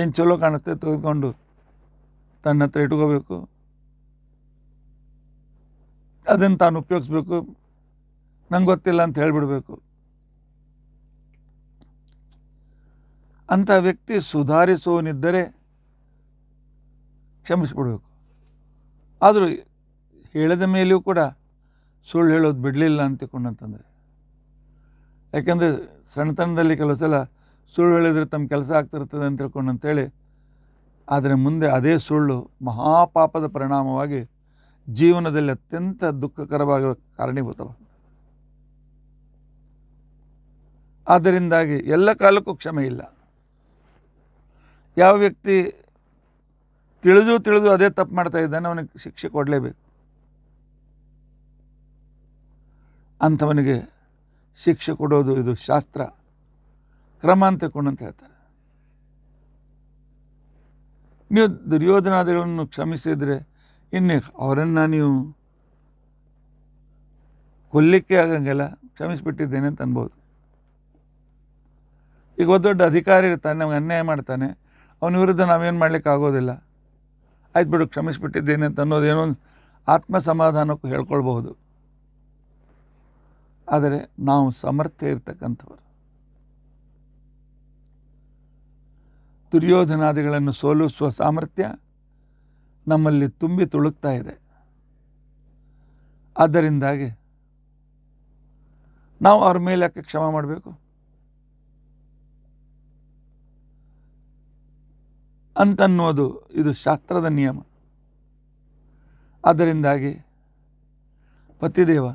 ಏನು ಚಲೋ ಕಾಣುತ್ತೆ ತೆಗೆದುಕೊಂಡು ತನ್ನ ಹತ್ರ ಇಟ್ಕೋಬೇಕು ಅದನ್ನು ತಾನು ಉಪಯೋಗಿಸ್ಬೇಕು ನಂಗೆ ಗೊತ್ತಿಲ್ಲ ಅಂತ ಹೇಳಿಬಿಡಬೇಕು ಅಂಥ ವ್ಯಕ್ತಿ ಸುಧಾರಿಸುವನಿದ್ದರೆ ಕ್ಷಮಿಸಿಬಿಡಬೇಕು ಆದರೂ ಹೇಳಿದ ಮೇಲೆಯೂ ಕೂಡ ಸುಳ್ಳು ಹೇಳೋದು ಬಿಡಲಿಲ್ಲ ಅಂತಕೊಂಡಂತಂದರೆ ಯಾಕೆಂದರೆ ಸಣ್ಣತನದಲ್ಲಿ ಕೆಲವು ಸಲ ಸುಳ್ಳು ಹೇಳಿದರೆ ತಮ್ಮ ಕೆಲಸ ಆಗ್ತಿರ್ತದೆ ಅಂತ ತಿಳ್ಕೊಂಡು ಅಂತೇಳಿ ಆದರೆ ಮುಂದೆ ಅದೇ ಸುಳ್ಳು ಮಹಾಪಾಪದ ಪರಿಣಾಮವಾಗಿ ಜೀವನದಲ್ಲಿ ಅತ್ಯಂತ ದುಃಖಕರವಾಗ ಕಾರಣೀಭೂತವಾಗ ಆದ್ದರಿಂದಾಗಿ ಎಲ್ಲ ಕಾಲಕ್ಕೂ ಕ್ಷಮೆ ಇಲ್ಲ ಯಾವ ವ್ಯಕ್ತಿ ತಿಳಿದು ತಿಳಿದು ಅದೇ ತಪ್ಪು ಮಾಡ್ತಾ ಇದ್ದಾನೆ ಅವನಿಗೆ ಶಿಕ್ಷೆ ಕೊಡಲೇಬೇಕು ಅಂಥವನಿಗೆ ಶಿಕ್ಷೆ ಕೊಡೋದು ಇದು ಶಾಸ್ತ್ರ ಕ್ರಮ ಅಂತ ಕೊಂಡು ಅಂತ ಹೇಳ್ತಾರೆ ನೀವು ದುರ್ಯೋಧನಾದಿಗಳನ್ನು ಕ್ಷಮಿಸಿದರೆ ಇನ್ನೇ ಅವರನ್ನು ನೀವು ಕೊಲ್ಲಿಕ್ಕೆ ಆಗಂಗಿಲ್ಲ ಕ್ಷಮಿಸಿಬಿಟ್ಟಿದ್ದೇನೆ ಅಂತ ಅನ್ಬೋದು ಈಗ ಒಂದು ದೊಡ್ಡ ಅಧಿಕಾರಿ ಇರ್ತಾನೆ ನಮ್ಗೆ ಅನ್ಯಾಯ ಮಾಡ್ತಾನೆ ಅವನ ವಿರುದ್ಧ ನಾವೇನು ಮಾಡ್ಲಿಕ್ಕೆ ಆಗೋದಿಲ್ಲ ಆಯ್ತು ಬಿಡು ಕ್ಷಮಿಸಿಬಿಟ್ಟಿದ್ದೇನೆ ಅಂತ ಅನ್ನೋದೇನೋ ಒಂದು ಆತ್ಮಸಮಾಧಾನಕ್ಕೂ ಹೇಳ್ಕೊಳ್ಬಹುದು ಆದರೆ ನಾವು ಸಮರ್ಥ್ಯ ಇರ್ತಕ್ಕಂಥವ್ರು ದುರ್ಯೋಧನಾದಿಗಳನ್ನು ಸೋಲಿಸುವ ಸಾಮರ್ಥ್ಯ ನಮ್ಮಲ್ಲಿ ತುಂಬಿ ತುಳುಕ್ತಾ ಇದೆ ಆದ್ದರಿಂದಾಗಿ ನಾವು ಅವ್ರ ಮೇಲೆ ಯಾಕೆ ಕ್ಷಮ ಮಾಡಬೇಕು ಅಂತನ್ನುವುದು ಇದು ಶಾಸ್ತ್ರದ ನಿಯಮ ಆದ್ದರಿಂದಾಗಿ ಪತಿದೇವ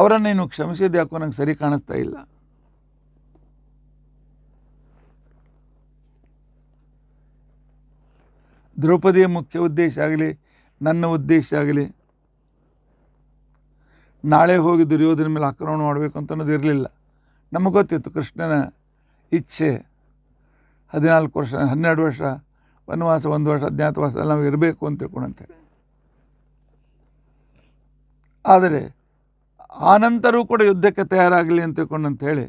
ಅವರನ್ನೇನು ಕ್ಷಮಿಸಿದ್ದೆ ಯಾಕೋ ನಂಗೆ ಸರಿ ಕಾಣಿಸ್ತಾ ಇಲ್ಲ ದ್ರೌಪದಿಯ ಮುಖ್ಯ ಉದ್ದೇಶ ಆಗಲಿ ನನ್ನ ಉದ್ದೇಶ ಆಗಲಿ ನಾಳೆ ಹೋಗಿ ದುರ್ಯೋಧನ ಮೇಲೆ ಆಕ್ರಮಣ ಮಾಡಬೇಕು ಅಂತ ಅನ್ನೋದು ಇರಲಿಲ್ಲ ನಮಗೆ ಗೊತ್ತಿತ್ತು ಕೃಷ್ಣನ ಇಚ್ಛೆ ಹದಿನಾಲ್ಕು ವರ್ಷ ಹನ್ನೆರಡು ವರ್ಷ ವನವಾಸ ಒಂದು ವರ್ಷ ಅಜ್ಞಾತವಾಸ ನಾವು ಇರಬೇಕು ಅಂತ ತಿಳ್ಕೊಂಡಂತೆ ಆದರೆ ಆನಂತರೂ ಕೂಡ ಯುದ್ಧಕ್ಕೆ ತಯಾರಾಗಲಿ ಅಂತ ತಿಳ್ಕೊಂಡಂಥೇಳಿ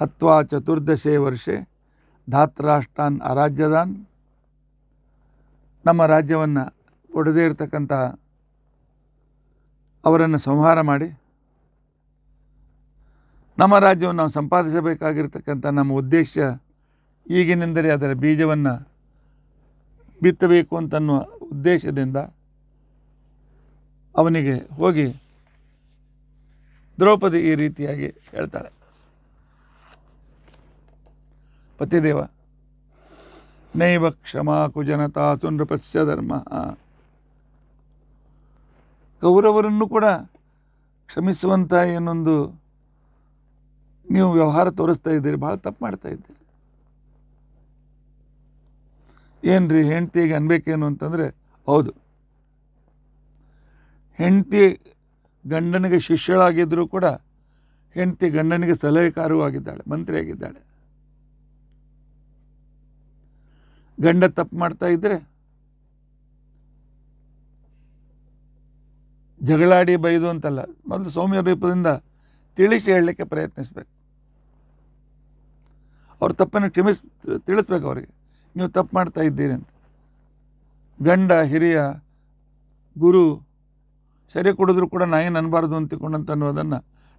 ಹತ್ವಾ ಚತುರ್ದಶೆ ವರ್ಷ ಧಾತ್ರಾಷ್ಟಾನ್ ಅರಾಜ್ಯದಾನ್ ನಮ್ಮ ರಾಜ್ಯವನ್ನು ಒಡೆದೇ ಇರತಕ್ಕಂಥ ಅವರನ್ನು ಸಂಹಾರ ಮಾಡಿ ನಮ್ಮ ರಾಜ್ಯವನ್ನು ನಾವು ಸಂಪಾದಿಸಬೇಕಾಗಿರ್ತಕ್ಕಂಥ ನಮ್ಮ ಉದ್ದೇಶ ಈಗಿನೆಂದರೆ ಅದರ ಬೀಜವನ್ನು ಬಿತ್ತಬೇಕು ಅಂತನ್ನುವ ಉದ್ದೇಶದಿಂದ ಅವನಿಗೆ ಹೋಗಿ ದ್ರೌಪದಿ ಈ ರೀತಿಯಾಗಿ ಹೇಳ್ತಾಳೆ ಪತಿದೇವ ನೈವ ಕ್ಷಮಾ ಕುಜನತಾ ಸುನೃಪಸ್ಯ ಧರ್ಮ ಕೌರವರನ್ನು ಕೂಡ ಕ್ಷಮಿಸುವಂಥ ಏನೊಂದು ನೀವು ವ್ಯವಹಾರ ತೋರಿಸ್ತಾ ಇದ್ದೀರಿ ಭಾಳ ತಪ್ಪು ಮಾಡ್ತಾ ಇದ್ದೀರಿ ಏನು ರೀ ಹೆಂಡ್ತಿಗೆ ಅನ್ಬೇಕೇನು ಅಂತಂದರೆ ಹೌದು ಹೆಂಡತಿ ಗಂಡನಿಗೆ ಶಿಷ್ಯಳಾಗಿದ್ದರೂ ಕೂಡ ಹೆಂಡತಿ ಗಂಡನಿಗೆ ಸಲಹೆಕಾರೂ ಆಗಿದ್ದಾಳೆ ಮಂತ್ರಿಯಾಗಿದ್ದಾಳೆ ಗಂಡ ತಪ್ಪು ಮಾಡ್ತಾ ಇದ್ದರೆ ಜಗಳಾಡಿ ಬೈದು ಅಂತಲ್ಲ ಮೊದಲು ಸೌಮ್ಯ ರೂಪದಿಂದ ತಿಳಿಸಿ ಹೇಳಲಿಕ್ಕೆ ಪ್ರಯತ್ನಿಸಬೇಕು ಅವ್ರ ತಪ್ಪನ್ನು ಕ್ಷಮಿಸ್ ತಿಳಿಸ್ಬೇಕು ಅವರಿಗೆ ನೀವು ತಪ್ಪು ಮಾಡ್ತಾ ಇದ್ದೀರಿ ಅಂತ ಗಂಡ ಹಿರಿಯ ಗುರು ಸರಿ ಕೊಡಿದ್ರು ಕೂಡ ನಾ ಏನು ಅನ್ನಬಾರ್ದು ಅಂತ ಅನ್ನೋದನ್ನು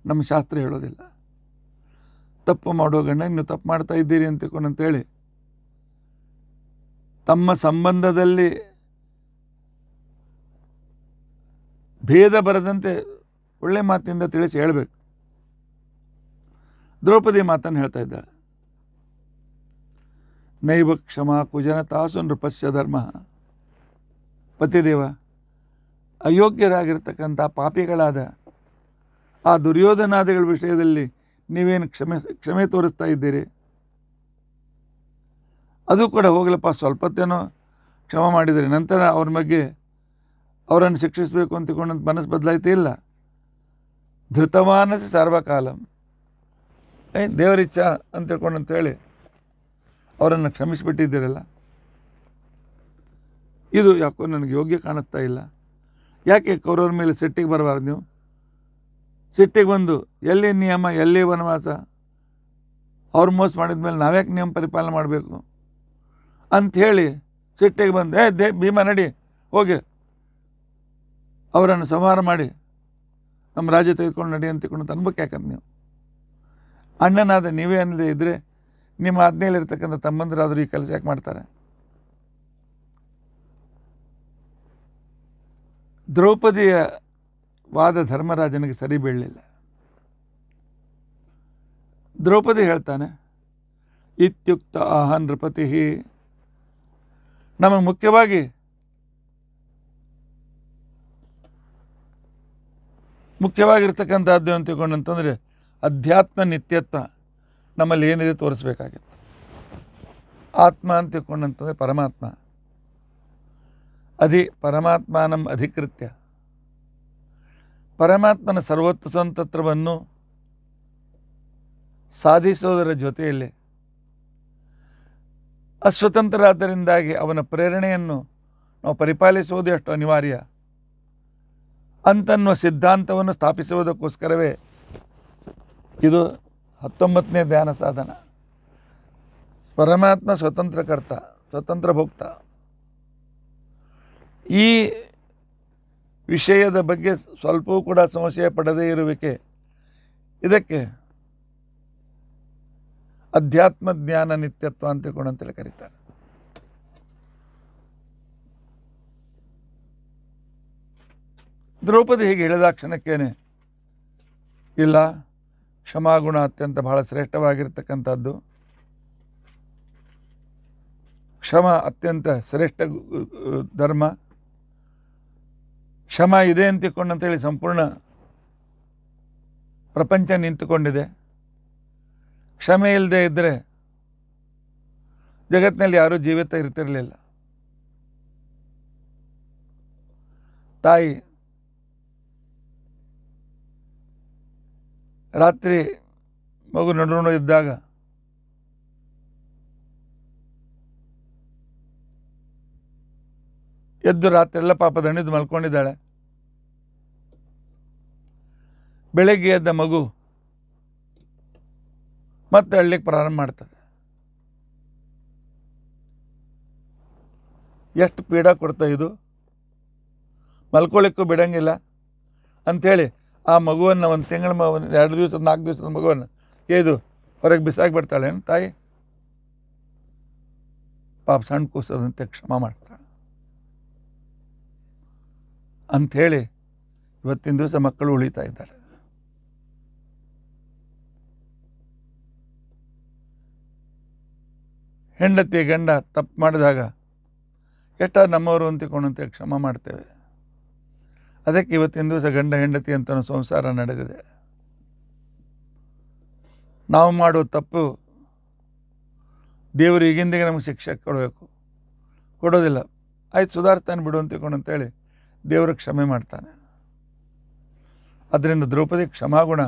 ನಮ್ಮ ಶಾಸ್ತ್ರ ಹೇಳೋದಿಲ್ಲ ತಪ್ಪು ಮಾಡೋ ಗಂಡ ನೀವು ತಪ್ಪು ಮಾಡ್ತಾ ಇದ್ದೀರಿ ಅಂತ ಅಂತೇಳಿ ತಮ್ಮ ಸಂಬಂಧದಲ್ಲಿ ಭೇದ ಬರದಂತೆ ಒಳ್ಳೆ ಮಾತಿಂದ ತಿಳಿಸಿ ಹೇಳಬೇಕು ದ್ರೌಪದಿ ಮಾತನ್ನು ಹೇಳ್ತಾ ಇದ್ದಾಳೆ ನೈವ ಕ್ಷಮ ಕುಜನ ತಾಸು ನೃಪಸ್ಯ ಧರ್ಮ ಪತಿದೇವ ಅಯೋಗ್ಯರಾಗಿರ್ತಕ್ಕಂಥ ಪಾಪಿಗಳಾದ ಆ ದುರ್ಯೋಧನಾದಿಗಳ ವಿಷಯದಲ್ಲಿ ನೀವೇನು ಕ್ಷಮೆ ಕ್ಷಮೆ ತೋರಿಸ್ತಾ ಇದ್ದೀರಿ ಅದು ಕೂಡ ಹೋಗಲಪ್ಪ ಸ್ವಲ್ಪತ್ತೇನೋ ಕ್ಷಮ ಮಾಡಿದರೆ ನಂತರ ಅವ್ರ ಬಗ್ಗೆ ಅವರನ್ನು ಶಿಕ್ಷಿಸಬೇಕು ಅಂತ ಮನಸ್ಸು ಬದಲಾಯಿತೇ ಇಲ್ಲ ಧೃತಮಾನಸಿ ಸರ್ವಕಾಲಂ ಏ ದೇವರಿಚ್ಛಾ ಅಂತ ತಿಳ್ಕೊಂಡಂತ ಹೇಳಿ ಅವರನ್ನು ಕ್ಷಮಿಸಿಬಿಟ್ಟಿದ್ದೀರಲ್ಲ ಇದು ಯಾಕೋ ನನಗೆ ಯೋಗ್ಯ ಕಾಣುತ್ತಾ ಇಲ್ಲ ಯಾಕೆ ಕೌರವ್ರ ಮೇಲೆ ಸಿಟ್ಟಿಗೆ ಬರಬಾರ್ದು ನೀವು ಸಿಟ್ಟಿಗೆ ಬಂದು ಎಲ್ಲಿ ನಿಯಮ ಎಲ್ಲಿ ವನವಾಸ ಅವ್ರು ಮೋಸ ಮೇಲೆ ನಾವ್ಯಾಕೆ ನಿಯಮ ಪರಿಪಾಲನೆ ಮಾಡಬೇಕು ಅಂಥೇಳಿ ಸಿಟ್ಟಿಗೆ ಬಂದು ಏ ದೇ ಭೀಮ ನಡಿ ಹೋಗಿ ಅವರನ್ನು ಸಂಹಾರ ಮಾಡಿ ನಮ್ಮ ರಾಜ್ಯ ತೆಗೆದುಕೊಂಡು ನಡಿ ಅಂತಕೊಂಡು ಅನ್ಬೇಕು ನೀವು ಅಣ್ಣನಾದ ನೀವೇ ಅನ್ನದೇ ಇದ್ದರೆ ನಿಮ್ಮ ಆಜ್ಞೆಯಲ್ಲಿರ್ತಕ್ಕಂಥ ತಮ್ಮಂದರಾದರೂ ಈ ಕೆಲಸ ಯಾಕೆ ಮಾಡ್ತಾರೆ ದ್ರೌಪದಿಯ ವಾದ ಧರ್ಮರಾಜನಿಗೆ ಸರಿ ಬೀಳಲಿಲ್ಲ ದ್ರೌಪದಿ ಹೇಳ್ತಾನೆ ಇತ್ಯುಕ್ತ ಆಹ ನೃಪತಿ ನಮಗೆ ಮುಖ್ಯವಾಗಿ ಮುಖ್ಯವಾಗಿರ್ತಕ್ಕಂಥದ್ದು ಅಂತ ತಿಳ್ಕೊಂಡಂತಂದರೆ ಅಧ್ಯಾತ್ಮ ನಿತ್ಯತ್ವ ನಮ್ಮಲ್ಲಿ ಏನಿದೆ ತೋರಿಸ್ಬೇಕಾಗಿತ್ತು ಆತ್ಮ ಅಂತ ಪರಮಾತ್ಮ ಅಧಿ ನಮ್ಮ ಅಧಿಕೃತ್ಯ ಪರಮಾತ್ಮನ ಸರ್ವೋತ್ತ ಸ್ವತಂತ್ರವನ್ನು ಸಾಧಿಸೋದರ ಜೊತೆಯಲ್ಲಿ ಅಸ್ವತಂತ್ರರಾದ್ದರಿಂದಾಗಿ ಅವನ ಪ್ರೇರಣೆಯನ್ನು ನಾವು ಪರಿಪಾಲಿಸುವುದು ಎಷ್ಟು ಅನಿವಾರ್ಯ ಅಂತನ್ನುವ ಸಿದ್ಧಾಂತವನ್ನು ಸ್ಥಾಪಿಸುವುದಕ್ಕೋಸ್ಕರವೇ ಇದು ಹತ್ತೊಂಬತ್ತನೇ ಧ್ಯಾನ ಸಾಧನ ಪರಮಾತ್ಮ ಸ್ವತಂತ್ರಕರ್ತ ಸ್ವತಂತ್ರ ಭೋಕ್ತ ಈ ವಿಷಯದ ಬಗ್ಗೆ ಸ್ವಲ್ಪವೂ ಕೂಡ ಸಮಸ್ಯೆ ಪಡದೇ ಇರುವಿಕೆ ಇದಕ್ಕೆ ಅಧ್ಯಾತ್ಮ ಜ್ಞಾನ ನಿತ್ಯತ್ವ ಅಂತ ತಿಳ್ಕೊಂಡು ಅಂತೇಳಿ ಕರೀತಾರೆ ದ್ರೌಪದಿ ಹೀಗೆ ಕ್ಷಣಕ್ಕೇನೆ ಇಲ್ಲ ಕ್ಷಮಾಗುಣ ಅತ್ಯಂತ ಬಹಳ ಶ್ರೇಷ್ಠವಾಗಿರ್ತಕ್ಕಂಥದ್ದು ಕ್ಷಮ ಅತ್ಯಂತ ಶ್ರೇಷ್ಠ ಧರ್ಮ ಕ್ಷಮ ಇದೆ ಅಂತೇಳಿ ಸಂಪೂರ್ಣ ಪ್ರಪಂಚ ನಿಂತುಕೊಂಡಿದೆ ಕ್ಷಮೆ ಇಲ್ಲದೆ ಇದ್ದರೆ ಜಗತ್ತಿನಲ್ಲಿ ಯಾರೂ ಜೀವಿತ ಇರ್ತಿರಲಿಲ್ಲ ತಾಯಿ ರಾತ್ರಿ ಮಗು ನಡೋಣ ಇದ್ದಾಗ ಎದ್ದು ರಾತ್ರಿ ಎಲ್ಲ ಪಾಪ ದಣಿದು ಮಲ್ಕೊಂಡಿದ್ದಾಳೆ ಬೆಳಗ್ಗೆ ಎದ್ದ ಮಗು ಮತ್ತೆ ಹಳ್ಳಿಗೆ ಪ್ರಾರಂಭ ಮಾಡ್ತದೆ ಎಷ್ಟು ಪೀಡಾ ಕೊಡ್ತಾ ಇದು ಮಲ್ಕೊಳಿಕ್ಕೂ ಬಿಡಂಗಿಲ್ಲ ಅಂಥೇಳಿ ಆ ಮಗುವನ್ನು ಒಂದು ತಿಂಗಳ ಮ ಒಂದು ಎರಡು ದಿವಸದ ನಾಲ್ಕು ದಿವಸದ ಮಗುವನ್ನು ಏದು ಹೊರಗೆ ಬಿಸಾಕಿ ಏನು ತಾಯಿ ಪಾಪ ಸಣ್ಣ ಕೂಸದಂತೆ ಕ್ಷಮ ಮಾಡ್ತಾಳೆ ಅಂಥೇಳಿ ಇವತ್ತಿನ ದಿವಸ ಮಕ್ಕಳು ಉಳಿತಾ ಇದ್ದಾರೆ ಹೆಂಡತಿ ಗಂಡ ತಪ್ಪು ಮಾಡಿದಾಗ ಎಷ್ಟ ನಮ್ಮವರು ಅಂತಿಕೊಂಡಂತೆ ಕ್ಷಮ ಮಾಡ್ತೇವೆ ಅದಕ್ಕೆ ಇವತ್ತಿನ ದಿವಸ ಗಂಡ ಹೆಂಡತಿ ಅಂತ ಸಂಸಾರ ನಡೆದಿದೆ ನಾವು ಮಾಡುವ ತಪ್ಪು ದೇವರು ಈಗಿಂದಿಗೆ ನಮಗೆ ಶಿಕ್ಷೆ ಕೊಡಬೇಕು ಕೊಡೋದಿಲ್ಲ ಆಯ್ತು ಸುಧಾರಿಸ್ತಾನೆ ಬಿಡು ಅಂತ ಅಂತೇಳಿ ದೇವರು ಕ್ಷಮೆ ಮಾಡ್ತಾನೆ ಅದರಿಂದ ದ್ರೌಪದಿ ಕ್ಷಮಾಗುಣ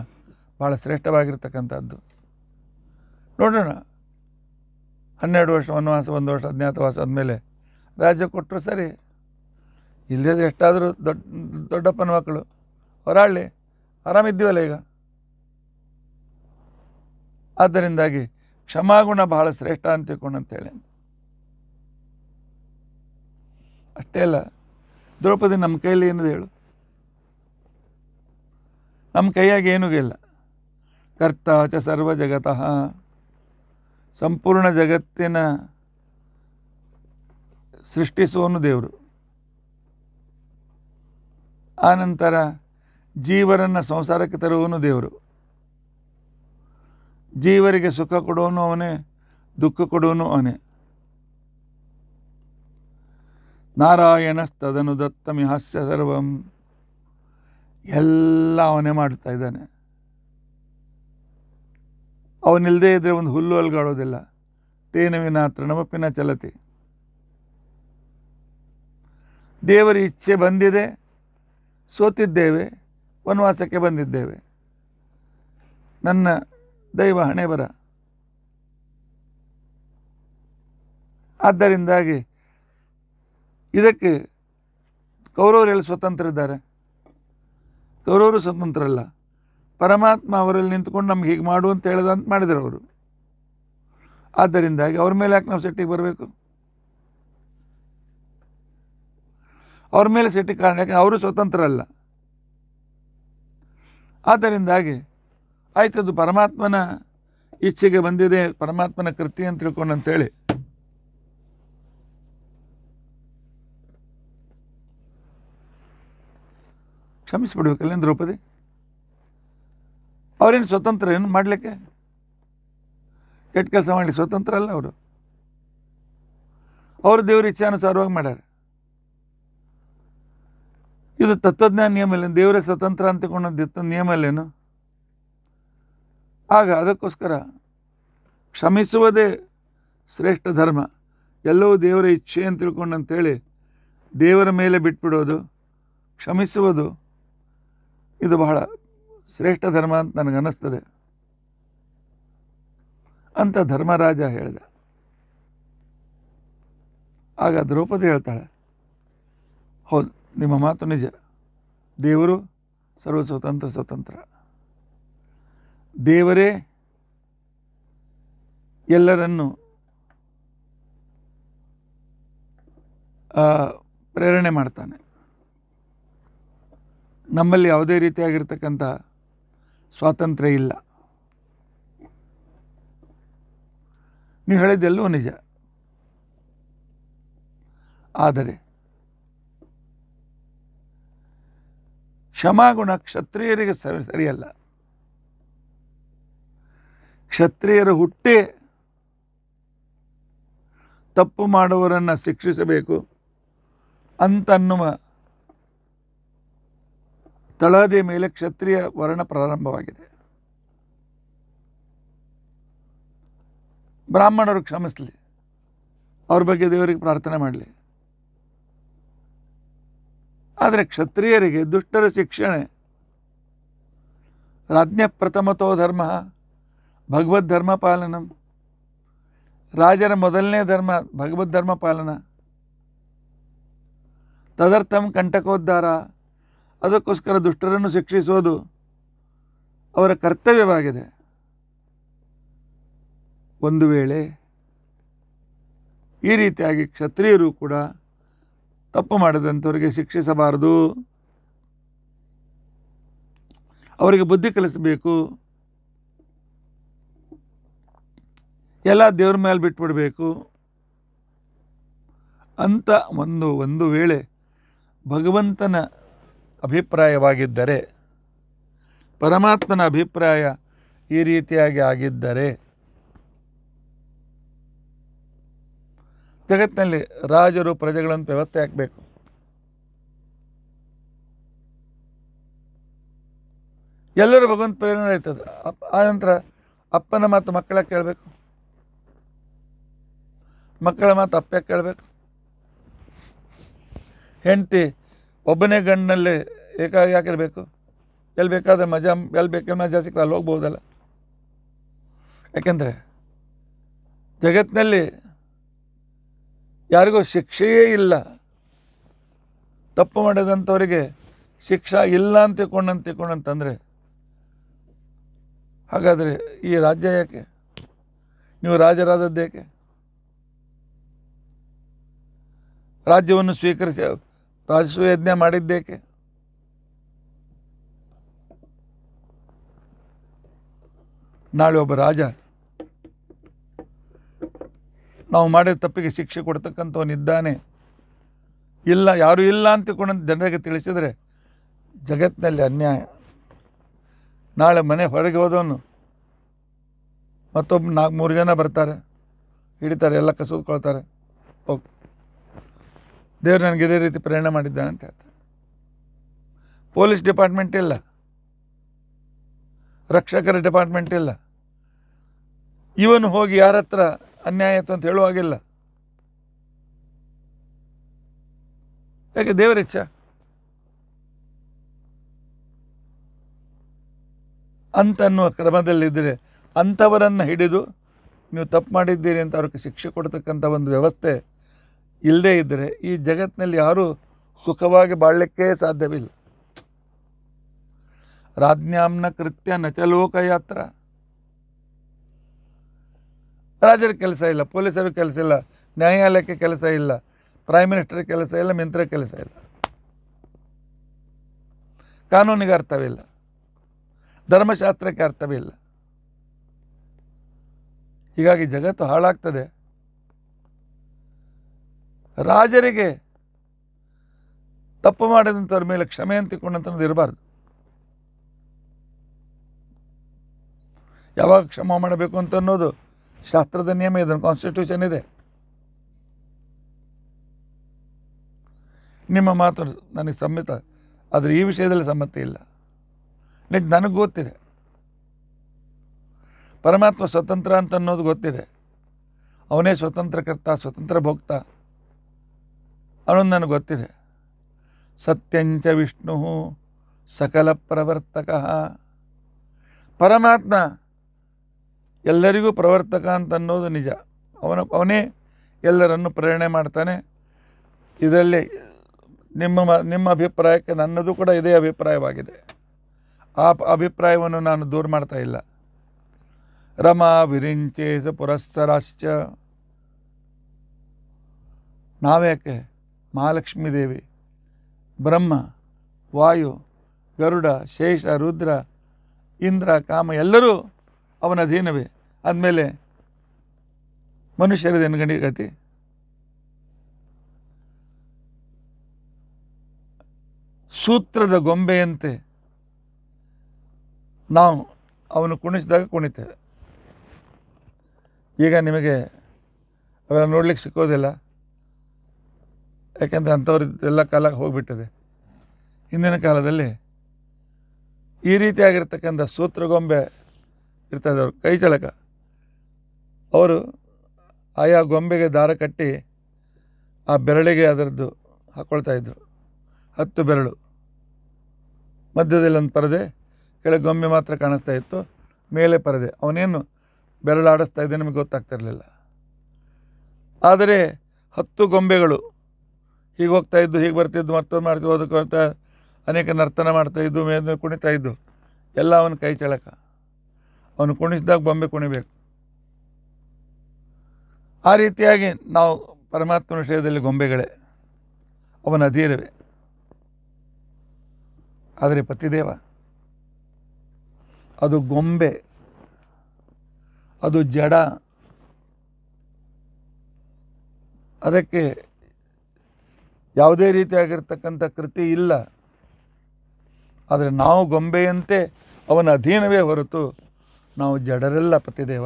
ಭಾಳ ಶ್ರೇಷ್ಠವಾಗಿರ್ತಕ್ಕಂಥದ್ದು ನೋಡೋಣ ಹನ್ನೆರಡು ವರ್ಷ ವನವಾಸ ಒಂದು ವರ್ಷ ಅಜ್ಞಾತವಾಸ ಆದಮೇಲೆ ರಾಜ್ಯ ಕೊಟ್ಟರು ಸರಿ ಇಲ್ಲದಿದ್ರೆ ಎಷ್ಟಾದರೂ ದೊಡ್ಡ ದೊಡ್ಡಪ್ಪನ ಮಕ್ಕಳು ಹೊರಾಳಿ ಆರಾಮಿದ್ದೀವಲ್ಲ ಈಗ ಆದ್ದರಿಂದಾಗಿ ಕ್ಷಮಾಗುಣ ಬಹಳ ಶ್ರೇಷ್ಠ ಅಂತ ತಿಳ್ಕೊಂಡು ಅಂತೇಳಿ ಅಷ್ಟೇ ಅಲ್ಲ ದ್ರೌಪದಿ ನಮ್ಮ ಕೈಯಲ್ಲಿ ಏನದು ಹೇಳು ನಮ್ಮ ಕೈಯಾಗಿ ಏನೂ ಇಲ್ಲ ಕರ್ತ ಚ ಸರ್ವ ಜಗತಃ ಸಂಪೂರ್ಣ ಜಗತ್ತಿನ ಸೃಷ್ಟಿಸುವನು ದೇವರು ಆನಂತರ ಜೀವರನ್ನು ಸಂಸಾರಕ್ಕೆ ತರುವನು ದೇವರು ಜೀವರಿಗೆ ಸುಖ ಕೊಡುವನು ಅವನೇ ದುಃಖ ಕೊಡುವನು ಅವನೇ ನಾರಾಯಣಸ್ತದನು ದತ್ತಮಿ ಹಾಸ್ಯ ಸರ್ವಂ ಎಲ್ಲ ಅವನೇ ಮಾಡ್ತಾ ಇದ್ದಾನೆ ಅವನಿಲ್ಲದೇ ಇದ್ದರೆ ಒಂದು ಹುಲ್ಲು ಅಲ್ಗಾಡೋದಿಲ್ಲ ತೇನವಿನ ತೃಣಮಪ್ಪಿನ ಚಲತಿ ದೇವರ ಇಚ್ಛೆ ಬಂದಿದೆ ಸೋತಿದ್ದೇವೆ ವನವಾಸಕ್ಕೆ ಬಂದಿದ್ದೇವೆ ನನ್ನ ದೈವ ಹಣೆ ಬರ ಆದ್ದರಿಂದಾಗಿ ಇದಕ್ಕೆ ಕೌರವರೆಲ್ಲ ಸ್ವತಂತ್ರ ಇದ್ದಾರೆ ಕೌರವರು ಅಲ್ಲ ಪರಮಾತ್ಮ ಅವರಲ್ಲಿ ನಿಂತ್ಕೊಂಡು ನಮ್ಗೆ ಹೀಗೆ ಮಾಡು ಅಂತ ಹೇಳಿದ ಮಾಡಿದರು ಅವರು ಆದ್ದರಿಂದಾಗಿ ಅವ್ರ ಮೇಲೆ ಯಾಕೆ ನಾವು ಸೆಟ್ಟಿಗೆ ಬರಬೇಕು ಅವ್ರ ಮೇಲೆ ಸಿಟ್ಟಿ ಕಾರಣ ಯಾಕೆಂದರೆ ಅವರು ಅಲ್ಲ ಆದ್ದರಿಂದಾಗಿ ಆಯ್ತದು ಪರಮಾತ್ಮನ ಇಚ್ಛೆಗೆ ಬಂದಿದೆ ಪರಮಾತ್ಮನ ಕೃತಿ ಅಂತ ತಿಳ್ಕೊಂಡು ಅಂತೇಳಿ ಕ್ಷಮಿಸಿಬಿಡ್ಬೇಕಲ್ಲ ದ್ರೌಪದಿ ಅವರೇನು ಸ್ವತಂತ್ರ ಏನು ಮಾಡಲಿಕ್ಕೆ ಕೆಟ್ಟ ಕೆಲಸ ಮಾಡಲಿಕ್ಕೆ ಸ್ವತಂತ್ರ ಅಲ್ಲ ಅವರು ಅವರು ದೇವ್ರ ಇಚ್ಛಾನುಸಾರವಾಗಿ ಮಾಡ್ಯಾರ ಇದು ತತ್ವಜ್ಞಾನ ನಿಯಮ ಇಲ್ಲ ದೇವರೇ ಸ್ವತಂತ್ರ ಅಂತ ನಿಯಮ ಇಲ್ಲೇನು ಆಗ ಅದಕ್ಕೋಸ್ಕರ ಕ್ಷಮಿಸುವುದೇ ಶ್ರೇಷ್ಠ ಧರ್ಮ ಎಲ್ಲವೂ ದೇವರ ಇಚ್ಛೆ ಅಂತ ತಿಳ್ಕೊಂಡಂತೇಳಿ ದೇವರ ಮೇಲೆ ಬಿಟ್ಬಿಡೋದು ಕ್ಷಮಿಸುವುದು ಇದು ಬಹಳ ಶ್ರೇಷ್ಠ ಧರ್ಮ ಅಂತ ನನಗನ್ನಿಸ್ತದೆ ಅಂತ ಧರ್ಮರಾಜ ಹೇಳಿದ ಆಗ ದ್ರೌಪದಿ ಹೇಳ್ತಾಳೆ ಹೌದು ನಿಮ್ಮ ಮಾತು ನಿಜ ದೇವರು ಸರ್ವ ಸ್ವತಂತ್ರ ಸ್ವತಂತ್ರ ದೇವರೇ ಎಲ್ಲರನ್ನು ಪ್ರೇರಣೆ ಮಾಡ್ತಾನೆ ನಮ್ಮಲ್ಲಿ ಯಾವುದೇ ರೀತಿಯಾಗಿರ್ತಕ್ಕಂಥ ಸ್ವಾತಂತ್ರ್ಯ ಇಲ್ಲ ನೀವು ಹೇಳಿದ್ದೆಲ್ಲವೂ ನಿಜ ಆದರೆ ಕ್ಷಮಾಗುಣ ಕ್ಷತ್ರಿಯರಿಗೆ ಸರಿಯಲ್ಲ ಕ್ಷತ್ರಿಯರು ಹುಟ್ಟೆ ತಪ್ಪು ಮಾಡುವರನ್ನು ಶಿಕ್ಷಿಸಬೇಕು ಅಂತನ್ನುವ ತಳಹದಿ ಮೇಲೆ ಕ್ಷತ್ರಿಯ ವರ್ಣ ಪ್ರಾರಂಭವಾಗಿದೆ ಬ್ರಾಹ್ಮಣರು ಕ್ಷಮಿಸಲಿ ಅವ್ರ ಬಗ್ಗೆ ದೇವರಿಗೆ ಪ್ರಾರ್ಥನೆ ಮಾಡಲಿ ಆದರೆ ಕ್ಷತ್ರಿಯರಿಗೆ ದುಷ್ಟರ ಶಿಕ್ಷಣೆ ರಾಜ್ಞ ಪ್ರಥಮತೋ ಧರ್ಮ ಭಗವದ್ ಧರ್ಮ ಪಾಲನ ರಾಜರ ಮೊದಲನೇ ಧರ್ಮ ಭಗವದ್ ಧರ್ಮ ಪಾಲನ ತದರ್ಥಂ ಕಂಟಕೋದ್ಧಾರ ಅದಕ್ಕೋಸ್ಕರ ದುಷ್ಟರನ್ನು ಶಿಕ್ಷಿಸುವುದು ಅವರ ಕರ್ತವ್ಯವಾಗಿದೆ ಒಂದು ವೇಳೆ ಈ ರೀತಿಯಾಗಿ ಕ್ಷತ್ರಿಯರು ಕೂಡ ತಪ್ಪು ಮಾಡಿದಂಥವರಿಗೆ ಶಿಕ್ಷಿಸಬಾರದು ಅವರಿಗೆ ಬುದ್ಧಿ ಕಲಿಸಬೇಕು ಎಲ್ಲ ದೇವ್ರ ಮೇಲೆ ಬಿಟ್ಬಿಡಬೇಕು ಅಂತ ಒಂದು ಒಂದು ವೇಳೆ ಭಗವಂತನ ಅಭಿಪ್ರಾಯವಾಗಿದ್ದರೆ ಪರಮಾತ್ಮನ ಅಭಿಪ್ರಾಯ ಈ ರೀತಿಯಾಗಿ ಆಗಿದ್ದರೆ ಜಗತ್ತಿನಲ್ಲಿ ರಾಜರು ಪ್ರಜೆಗಳಂತ ವ್ಯವಸ್ಥೆ ಹಾಕಬೇಕು ಎಲ್ಲರೂ ಭಗವಂತ ಪ್ರೇರಣೆ ಆ ಆನಂತರ ಅಪ್ಪನ ಮಾತು ಮಕ್ಕಳ ಕೇಳಬೇಕು ಮಕ್ಕಳ ಮಾತು ಅಪ್ಪ ಕೇಳಬೇಕು ಹೆಂಡತಿ ಒಬ್ಬನೇ ಗಂಡಿನಲ್ಲಿ ಏಕಾಗಿ ಹಾಕಿರಬೇಕು ಎಲ್ಲಿ ಬೇಕಾದ್ರೆ ಮಜಾ ಎಲ್ಲಿ ಬೇಕಲ್ಲಿ ಮಜಾ ಸಿಗ್ತದೆ ಅಲ್ಲಿ ಹೋಗ್ಬೋದಲ್ಲ ಯಾಕೆಂದರೆ ಜಗತ್ತಿನಲ್ಲಿ ಯಾರಿಗೂ ಶಿಕ್ಷೆಯೇ ಇಲ್ಲ ತಪ್ಪು ಮಾಡಿದಂಥವರಿಗೆ ಶಿಕ್ಷಾ ಇಲ್ಲ ಅಂತ ತಿಳ್ಕೊಂಡು ಅಂತಂದರೆ ತಿಳ್ಕೊಂಡಂತಂದರೆ ಹಾಗಾದರೆ ಈ ರಾಜ್ಯ ಯಾಕೆ ನೀವು ಏಕೆ ರಾಜ್ಯವನ್ನು ಸ್ವೀಕರಿಸಿ ರಾಜಸ್ವ ಯಜ್ಞ ಮಾಡಿದ್ದೇಕೆ ನಾಳೆ ಒಬ್ಬ ರಾಜ ನಾವು ಮಾಡಿದ ತಪ್ಪಿಗೆ ಶಿಕ್ಷೆ ಕೊಡ್ತಕ್ಕಂಥವನಿದ್ದಾನೆ ಇಲ್ಲ ಯಾರೂ ಇಲ್ಲ ಅಂತ ಕೂಡ ಜನರಿಗೆ ತಿಳಿಸಿದರೆ ಜಗತ್ತಿನಲ್ಲಿ ಅನ್ಯಾಯ ನಾಳೆ ಮನೆ ಹೊರಗೆ ಹೋದವನು ಮತ್ತೊಬ್ಬ ನಾಲ್ಕು ಮೂರು ಜನ ಬರ್ತಾರೆ ಹಿಡಿತಾರೆ ಎಲ್ಲ ಕಸಿದುಕೊಳ್ತಾರೆ ಓಕೆ ದೇವ್ರು ನನಗೆ ಇದೇ ರೀತಿ ಪ್ರೇರಣೆ ಮಾಡಿದ್ದಾನೆ ಅಂತ ಹೇಳ್ತಾರೆ ಪೊಲೀಸ್ ಡಿಪಾರ್ಟ್ಮೆಂಟ್ ಇಲ್ಲ ರಕ್ಷಕರ ಡಿಪಾರ್ಟ್ಮೆಂಟ್ ಇಲ್ಲ ಇವನು ಹೋಗಿ ಯಾರ ಹತ್ರ ಅನ್ಯಾಯ ಅಂತ ಹೇಳುವ ಹಾಗಿಲ್ಲ ಯಾಕೆ ದೇವರ ಇಚ್ಛ ಅಂತ ಕ್ರಮದಲ್ಲಿದ್ದರೆ ಅಂಥವರನ್ನು ಹಿಡಿದು ನೀವು ತಪ್ಪು ಮಾಡಿದ್ದೀರಿ ಅಂತ ಅವ್ರಿಗೆ ಶಿಕ್ಷೆ ಕೊಡ್ತಕ್ಕಂಥ ಒಂದು ವ್ಯವಸ್ಥೆ ಇಲ್ಲದೇ ಇದ್ದರೆ ಈ ಜಗತ್ತಿನಲ್ಲಿ ಯಾರೂ ಸುಖವಾಗಿ ಬಾಳಲಿಕ್ಕೇ ಸಾಧ್ಯವಿಲ್ಲ ರಾಜ್ಞಾಮ್ನ ಕೃತ್ಯ ನಚಲೋಕಯಾತ್ರಾ ರಾಜರ ಕೆಲಸ ಇಲ್ಲ ಪೊಲೀಸರ ಕೆಲಸ ಇಲ್ಲ ನ್ಯಾಯಾಲಯಕ್ಕೆ ಕೆಲಸ ಇಲ್ಲ ಪ್ರೈಮ್ ಮಿನಿಸ್ಟರ್ ಕೆಲಸ ಇಲ್ಲ ಮಿಂತ್ರ ಕೆಲಸ ಇಲ್ಲ ಕಾನೂನಿಗೆ ಅರ್ಥವಿಲ್ಲ ಧರ್ಮಶಾಸ್ತ್ರಕ್ಕೆ ಅರ್ಥವಿಲ್ಲ ಹೀಗಾಗಿ ಜಗತ್ತು ಹಾಳಾಗ್ತದೆ ರಾಜರಿಗೆ ತಪ್ಪು ಮಾಡಿದಂಥವ್ರ ಮೇಲೆ ಕ್ಷಮೆ ಅಂತಿಕೊಂಡಂಥದ್ದು ಇರಬಾರ್ದು ಯಾವಾಗ ಕ್ಷಮ ಮಾಡಬೇಕು ಅಂತ ಅನ್ನೋದು ಶಾಸ್ತ್ರದ ನಿಯಮ ಇದನ್ನು ಕಾನ್ಸ್ಟಿಟ್ಯೂಷನ್ ಇದೆ ನಿಮ್ಮ ಮಾತು ನನಗೆ ಸಮ್ಮತ ಆದರೆ ಈ ವಿಷಯದಲ್ಲಿ ಸಮ್ಮತಿ ಇಲ್ಲ ನಿಜ ನನಗೆ ಗೊತ್ತಿದೆ ಪರಮಾತ್ಮ ಸ್ವತಂತ್ರ ಅಂತ ಅನ್ನೋದು ಗೊತ್ತಿದೆ ಅವನೇ ಸ್ವತಂತ್ರಕರ್ತ ಸ್ವತಂತ್ರ ಭೋಕ್ತ ಅನ್ನೋದು ನನಗೆ ಗೊತ್ತಿದೆ ಸತ್ಯಂಚ ವಿಷ್ಣು ಸಕಲ ಪ್ರವರ್ತಕ ಪರಮಾತ್ಮ ಎಲ್ಲರಿಗೂ ಪ್ರವರ್ತಕ ಅಂತ ಅನ್ನೋದು ನಿಜ ಅವನ ಅವನೇ ಎಲ್ಲರನ್ನು ಪ್ರೇರಣೆ ಮಾಡ್ತಾನೆ ಇದರಲ್ಲಿ ನಿಮ್ಮ ನಿಮ್ಮ ಅಭಿಪ್ರಾಯಕ್ಕೆ ನನ್ನದು ಕೂಡ ಇದೇ ಅಭಿಪ್ರಾಯವಾಗಿದೆ ಆ ಅಭಿಪ್ರಾಯವನ್ನು ನಾನು ದೂರ ಮಾಡ್ತಾ ಇಲ್ಲ ರಮಾ ವಿರಿಂಚೇಸ ಪುರಸ್ಸರಾಶ್ಚ ನಾವ್ಯಾಕೆ ಮಹಾಲಕ್ಷ್ಮೀ ದೇವಿ ಬ್ರಹ್ಮ ವಾಯು ಗರುಡ ಶೇಷ ರುದ್ರ ಇಂದ್ರ ಕಾಮ ಎಲ್ಲರೂ ಅವನ ಅಧೀನವೇ ಆದಮೇಲೆ ಮನುಷ್ಯರದೇನು ಗಣಿ ಗತಿ ಸೂತ್ರದ ಗೊಂಬೆಯಂತೆ ನಾವು ಅವನು ಕುಣಿಸಿದಾಗ ಕುಣಿತೇವೆ ಈಗ ನಿಮಗೆ ಅವೆಲ್ಲ ನೋಡ್ಲಿಕ್ಕೆ ಸಿಕ್ಕೋದಿಲ್ಲ ಯಾಕೆಂದರೆ ಅಂಥವ್ರದ್ದೆಲ್ಲ ಕಾಲ ಹೋಗಿಬಿಟ್ಟಿದೆ ಹಿಂದಿನ ಕಾಲದಲ್ಲಿ ಈ ರೀತಿಯಾಗಿರ್ತಕ್ಕಂಥ ಸೂತ್ರಗೊಂಬೆ ಇರ್ತದೆ ಅವ್ರ ಕೈ ಚಳಕ ಅವರು ಆಯಾ ಗೊಂಬೆಗೆ ದಾರ ಕಟ್ಟಿ ಆ ಬೆರಳಿಗೆ ಅದರದ್ದು ಹಾಕ್ಕೊಳ್ತಾಯಿದ್ರು ಹತ್ತು ಬೆರಳು ಮಧ್ಯದಲ್ಲಿ ಒಂದು ಪರದೆ ಕೆಳಗೆ ಗೊಂಬೆ ಮಾತ್ರ ಕಾಣಿಸ್ತಾ ಇತ್ತು ಮೇಲೆ ಪರದೆ ಅವನೇನು ಬೆರಳಾಡಿಸ್ತಾ ಇದ್ದೆ ನಮಗೆ ಗೊತ್ತಾಗ್ತಿರಲಿಲ್ಲ ಆದರೆ ಹತ್ತು ಗೊಂಬೆಗಳು ಹೀಗೆ ಹೋಗ್ತಾ ಇದ್ದು ಹೀಗೆ ಬರ್ತಿದ್ದು ಮತ್ತೊಂದು ಮಾಡ್ತಿದ್ದು ಅಂತ ಅನೇಕ ನರ್ತನ ಮಾಡ್ತಾಯಿದ್ದು ಮೇಲೆ ಕುಣಿತಾ ಇದ್ದು ಎಲ್ಲ ಅವನ ಕೈ ಚಳಕ ಅವನು ಕುಣಿಸಿದಾಗ ಬೊಂಬೆ ಕುಣಿಬೇಕು ಆ ರೀತಿಯಾಗಿ ನಾವು ಪರಮಾತ್ಮನ ವಿಷಯದಲ್ಲಿ ಗೊಂಬೆಗಳೇ ಅವನ ಅಧೀರವೆ ಆದರೆ ಪತಿದೇವ ಅದು ಗೊಂಬೆ ಅದು ಜಡ ಅದಕ್ಕೆ ಯಾವುದೇ ರೀತಿಯಾಗಿರ್ತಕ್ಕಂಥ ಕೃತಿ ಇಲ್ಲ ಆದರೆ ನಾವು ಗೊಂಬೆಯಂತೆ ಅವನ ಅಧೀನವೇ ಹೊರತು ನಾವು ಜಡರೆಲ್ಲ ಪತಿದೇವ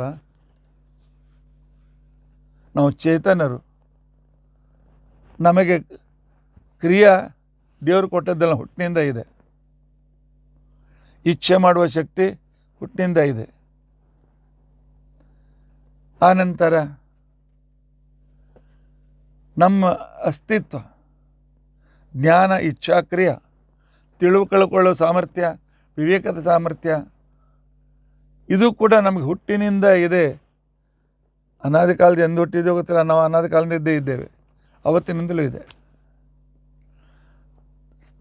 ನಾವು ಚೇತನರು ನಮಗೆ ಕ್ರಿಯ ದೇವರು ಕೊಟ್ಟದ್ದೆಲ್ಲ ಹುಟ್ಟಿನಿಂದ ಇದೆ ಇಚ್ಛೆ ಮಾಡುವ ಶಕ್ತಿ ಹುಟ್ಟಿನಿಂದ ಇದೆ ಆನಂತರ ನಮ್ಮ ಅಸ್ತಿತ್ವ ಜ್ಞಾನ ಇಚ್ಛಾ ಕ್ರಿಯೆ ತಿಳಿವು ಸಾಮರ್ಥ್ಯ ವಿವೇಕದ ಸಾಮರ್ಥ್ಯ ಇದು ಕೂಡ ನಮಗೆ ಹುಟ್ಟಿನಿಂದ ಇದೆ ಅನಾದಿ ಕಾಲದ ಎಂದು ಹುಟ್ಟಿದ್ದೇ ಗೊತ್ತಿಲ್ಲ ನಾವು ಅನಾದಿ ಕಾಲದಿಂದ ಇದ್ದೇ ಇದ್ದೇವೆ ಅವತ್ತಿನಿಂದಲೂ ಇದೆ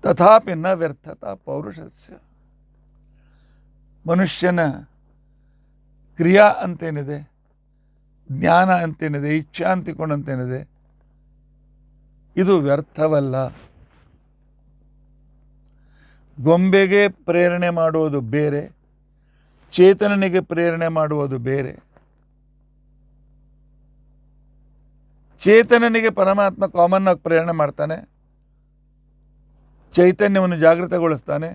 ತಥಾಪಿ ನ ವ್ಯರ್ಥತ ಪೌರುಷಸ್ಯ ಮನುಷ್ಯನ ಕ್ರಿಯಾ ಅಂತೇನಿದೆ ಜ್ಞಾನ ಅಂತೇನಿದೆ ಇಚ್ಛಾ ಅಂತೇನಿದೆ ಇದು ವ್ಯರ್ಥವಲ್ಲ ಗೊಂಬೆಗೆ ಪ್ರೇರಣೆ ಮಾಡುವುದು ಬೇರೆ ಚೇತನನಿಗೆ ಪ್ರೇರಣೆ ಮಾಡುವುದು ಬೇರೆ ಚೇತನನಿಗೆ ಪರಮಾತ್ಮ ಕಾಮನ್ ಆಗಿ ಪ್ರೇರಣೆ ಮಾಡ್ತಾನೆ ಚೈತನ್ಯವನ್ನು ಜಾಗೃತಗೊಳಿಸ್ತಾನೆ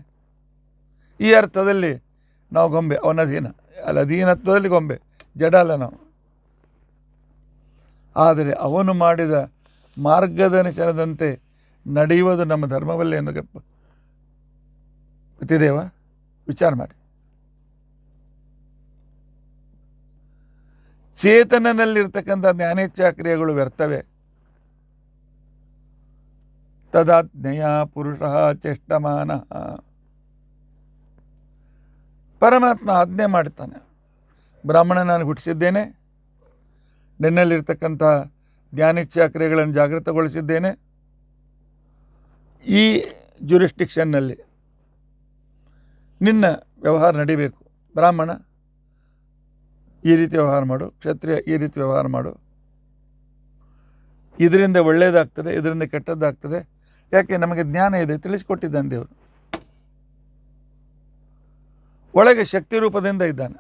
ಈ ಅರ್ಥದಲ್ಲಿ ನಾವು ಗೊಂಬೆ ಅವನ ಅಧೀನ ಅಲ್ಲ ಅಧೀನತ್ವದಲ್ಲಿ ಗೊಂಬೆ ಜಡ ಅಲ್ಲ ನಾವು ಆದರೆ ಅವನು ಮಾಡಿದ ಮಾರ್ಗದರ್ಶನದಂತೆ ನಡೆಯುವುದು ನಮ್ಮ ಧರ್ಮವಲ್ಲೇ ಎಂದು ಗೊತ್ತಿದೇವ ವಿಚಾರ ಮಾಡಿ ಚೇತನನಲ್ಲಿರ್ತಕ್ಕಂಥ ಜ್ಞಾನೇಚ್ಛಾ ಕ್ರಿಯೆಗಳು ವ್ಯರ್ಥವೇ ತದಾಜ್ಞೆಯ ಪುರುಷ ಚೇಷ್ಟಮಾನ ಪರಮಾತ್ಮ ಆಜ್ಞೆ ಮಾಡ್ತಾನೆ ಬ್ರಾಹ್ಮಣ ನಾನು ಹುಟ್ಟಿಸಿದ್ದೇನೆ ನಿನ್ನಲ್ಲಿರ್ತಕ್ಕಂಥ ಜ್ಞಾನೇಚ್ಛಾ ಕ್ರಿಯೆಗಳನ್ನು ಜಾಗೃತಗೊಳಿಸಿದ್ದೇನೆ ಈ ಜುರಿಸ್ಟಿಕ್ಷನ್ನಲ್ಲಿ ನಿನ್ನ ವ್ಯವಹಾರ ನಡಿಬೇಕು ಬ್ರಾಹ್ಮಣ ಈ ರೀತಿ ವ್ಯವಹಾರ ಮಾಡು ಕ್ಷತ್ರಿಯ ಈ ರೀತಿ ವ್ಯವಹಾರ ಮಾಡು ಇದರಿಂದ ಒಳ್ಳೆಯದಾಗ್ತದೆ ಇದರಿಂದ ಕೆಟ್ಟದ್ದಾಗ್ತದೆ ಯಾಕೆ ನಮಗೆ ಜ್ಞಾನ ಇದೆ ತಿಳಿಸಿಕೊಟ್ಟಿದ್ದಾನೆ ದೇವರು ಒಳಗೆ ಶಕ್ತಿ ರೂಪದಿಂದ ಇದ್ದಾನೆ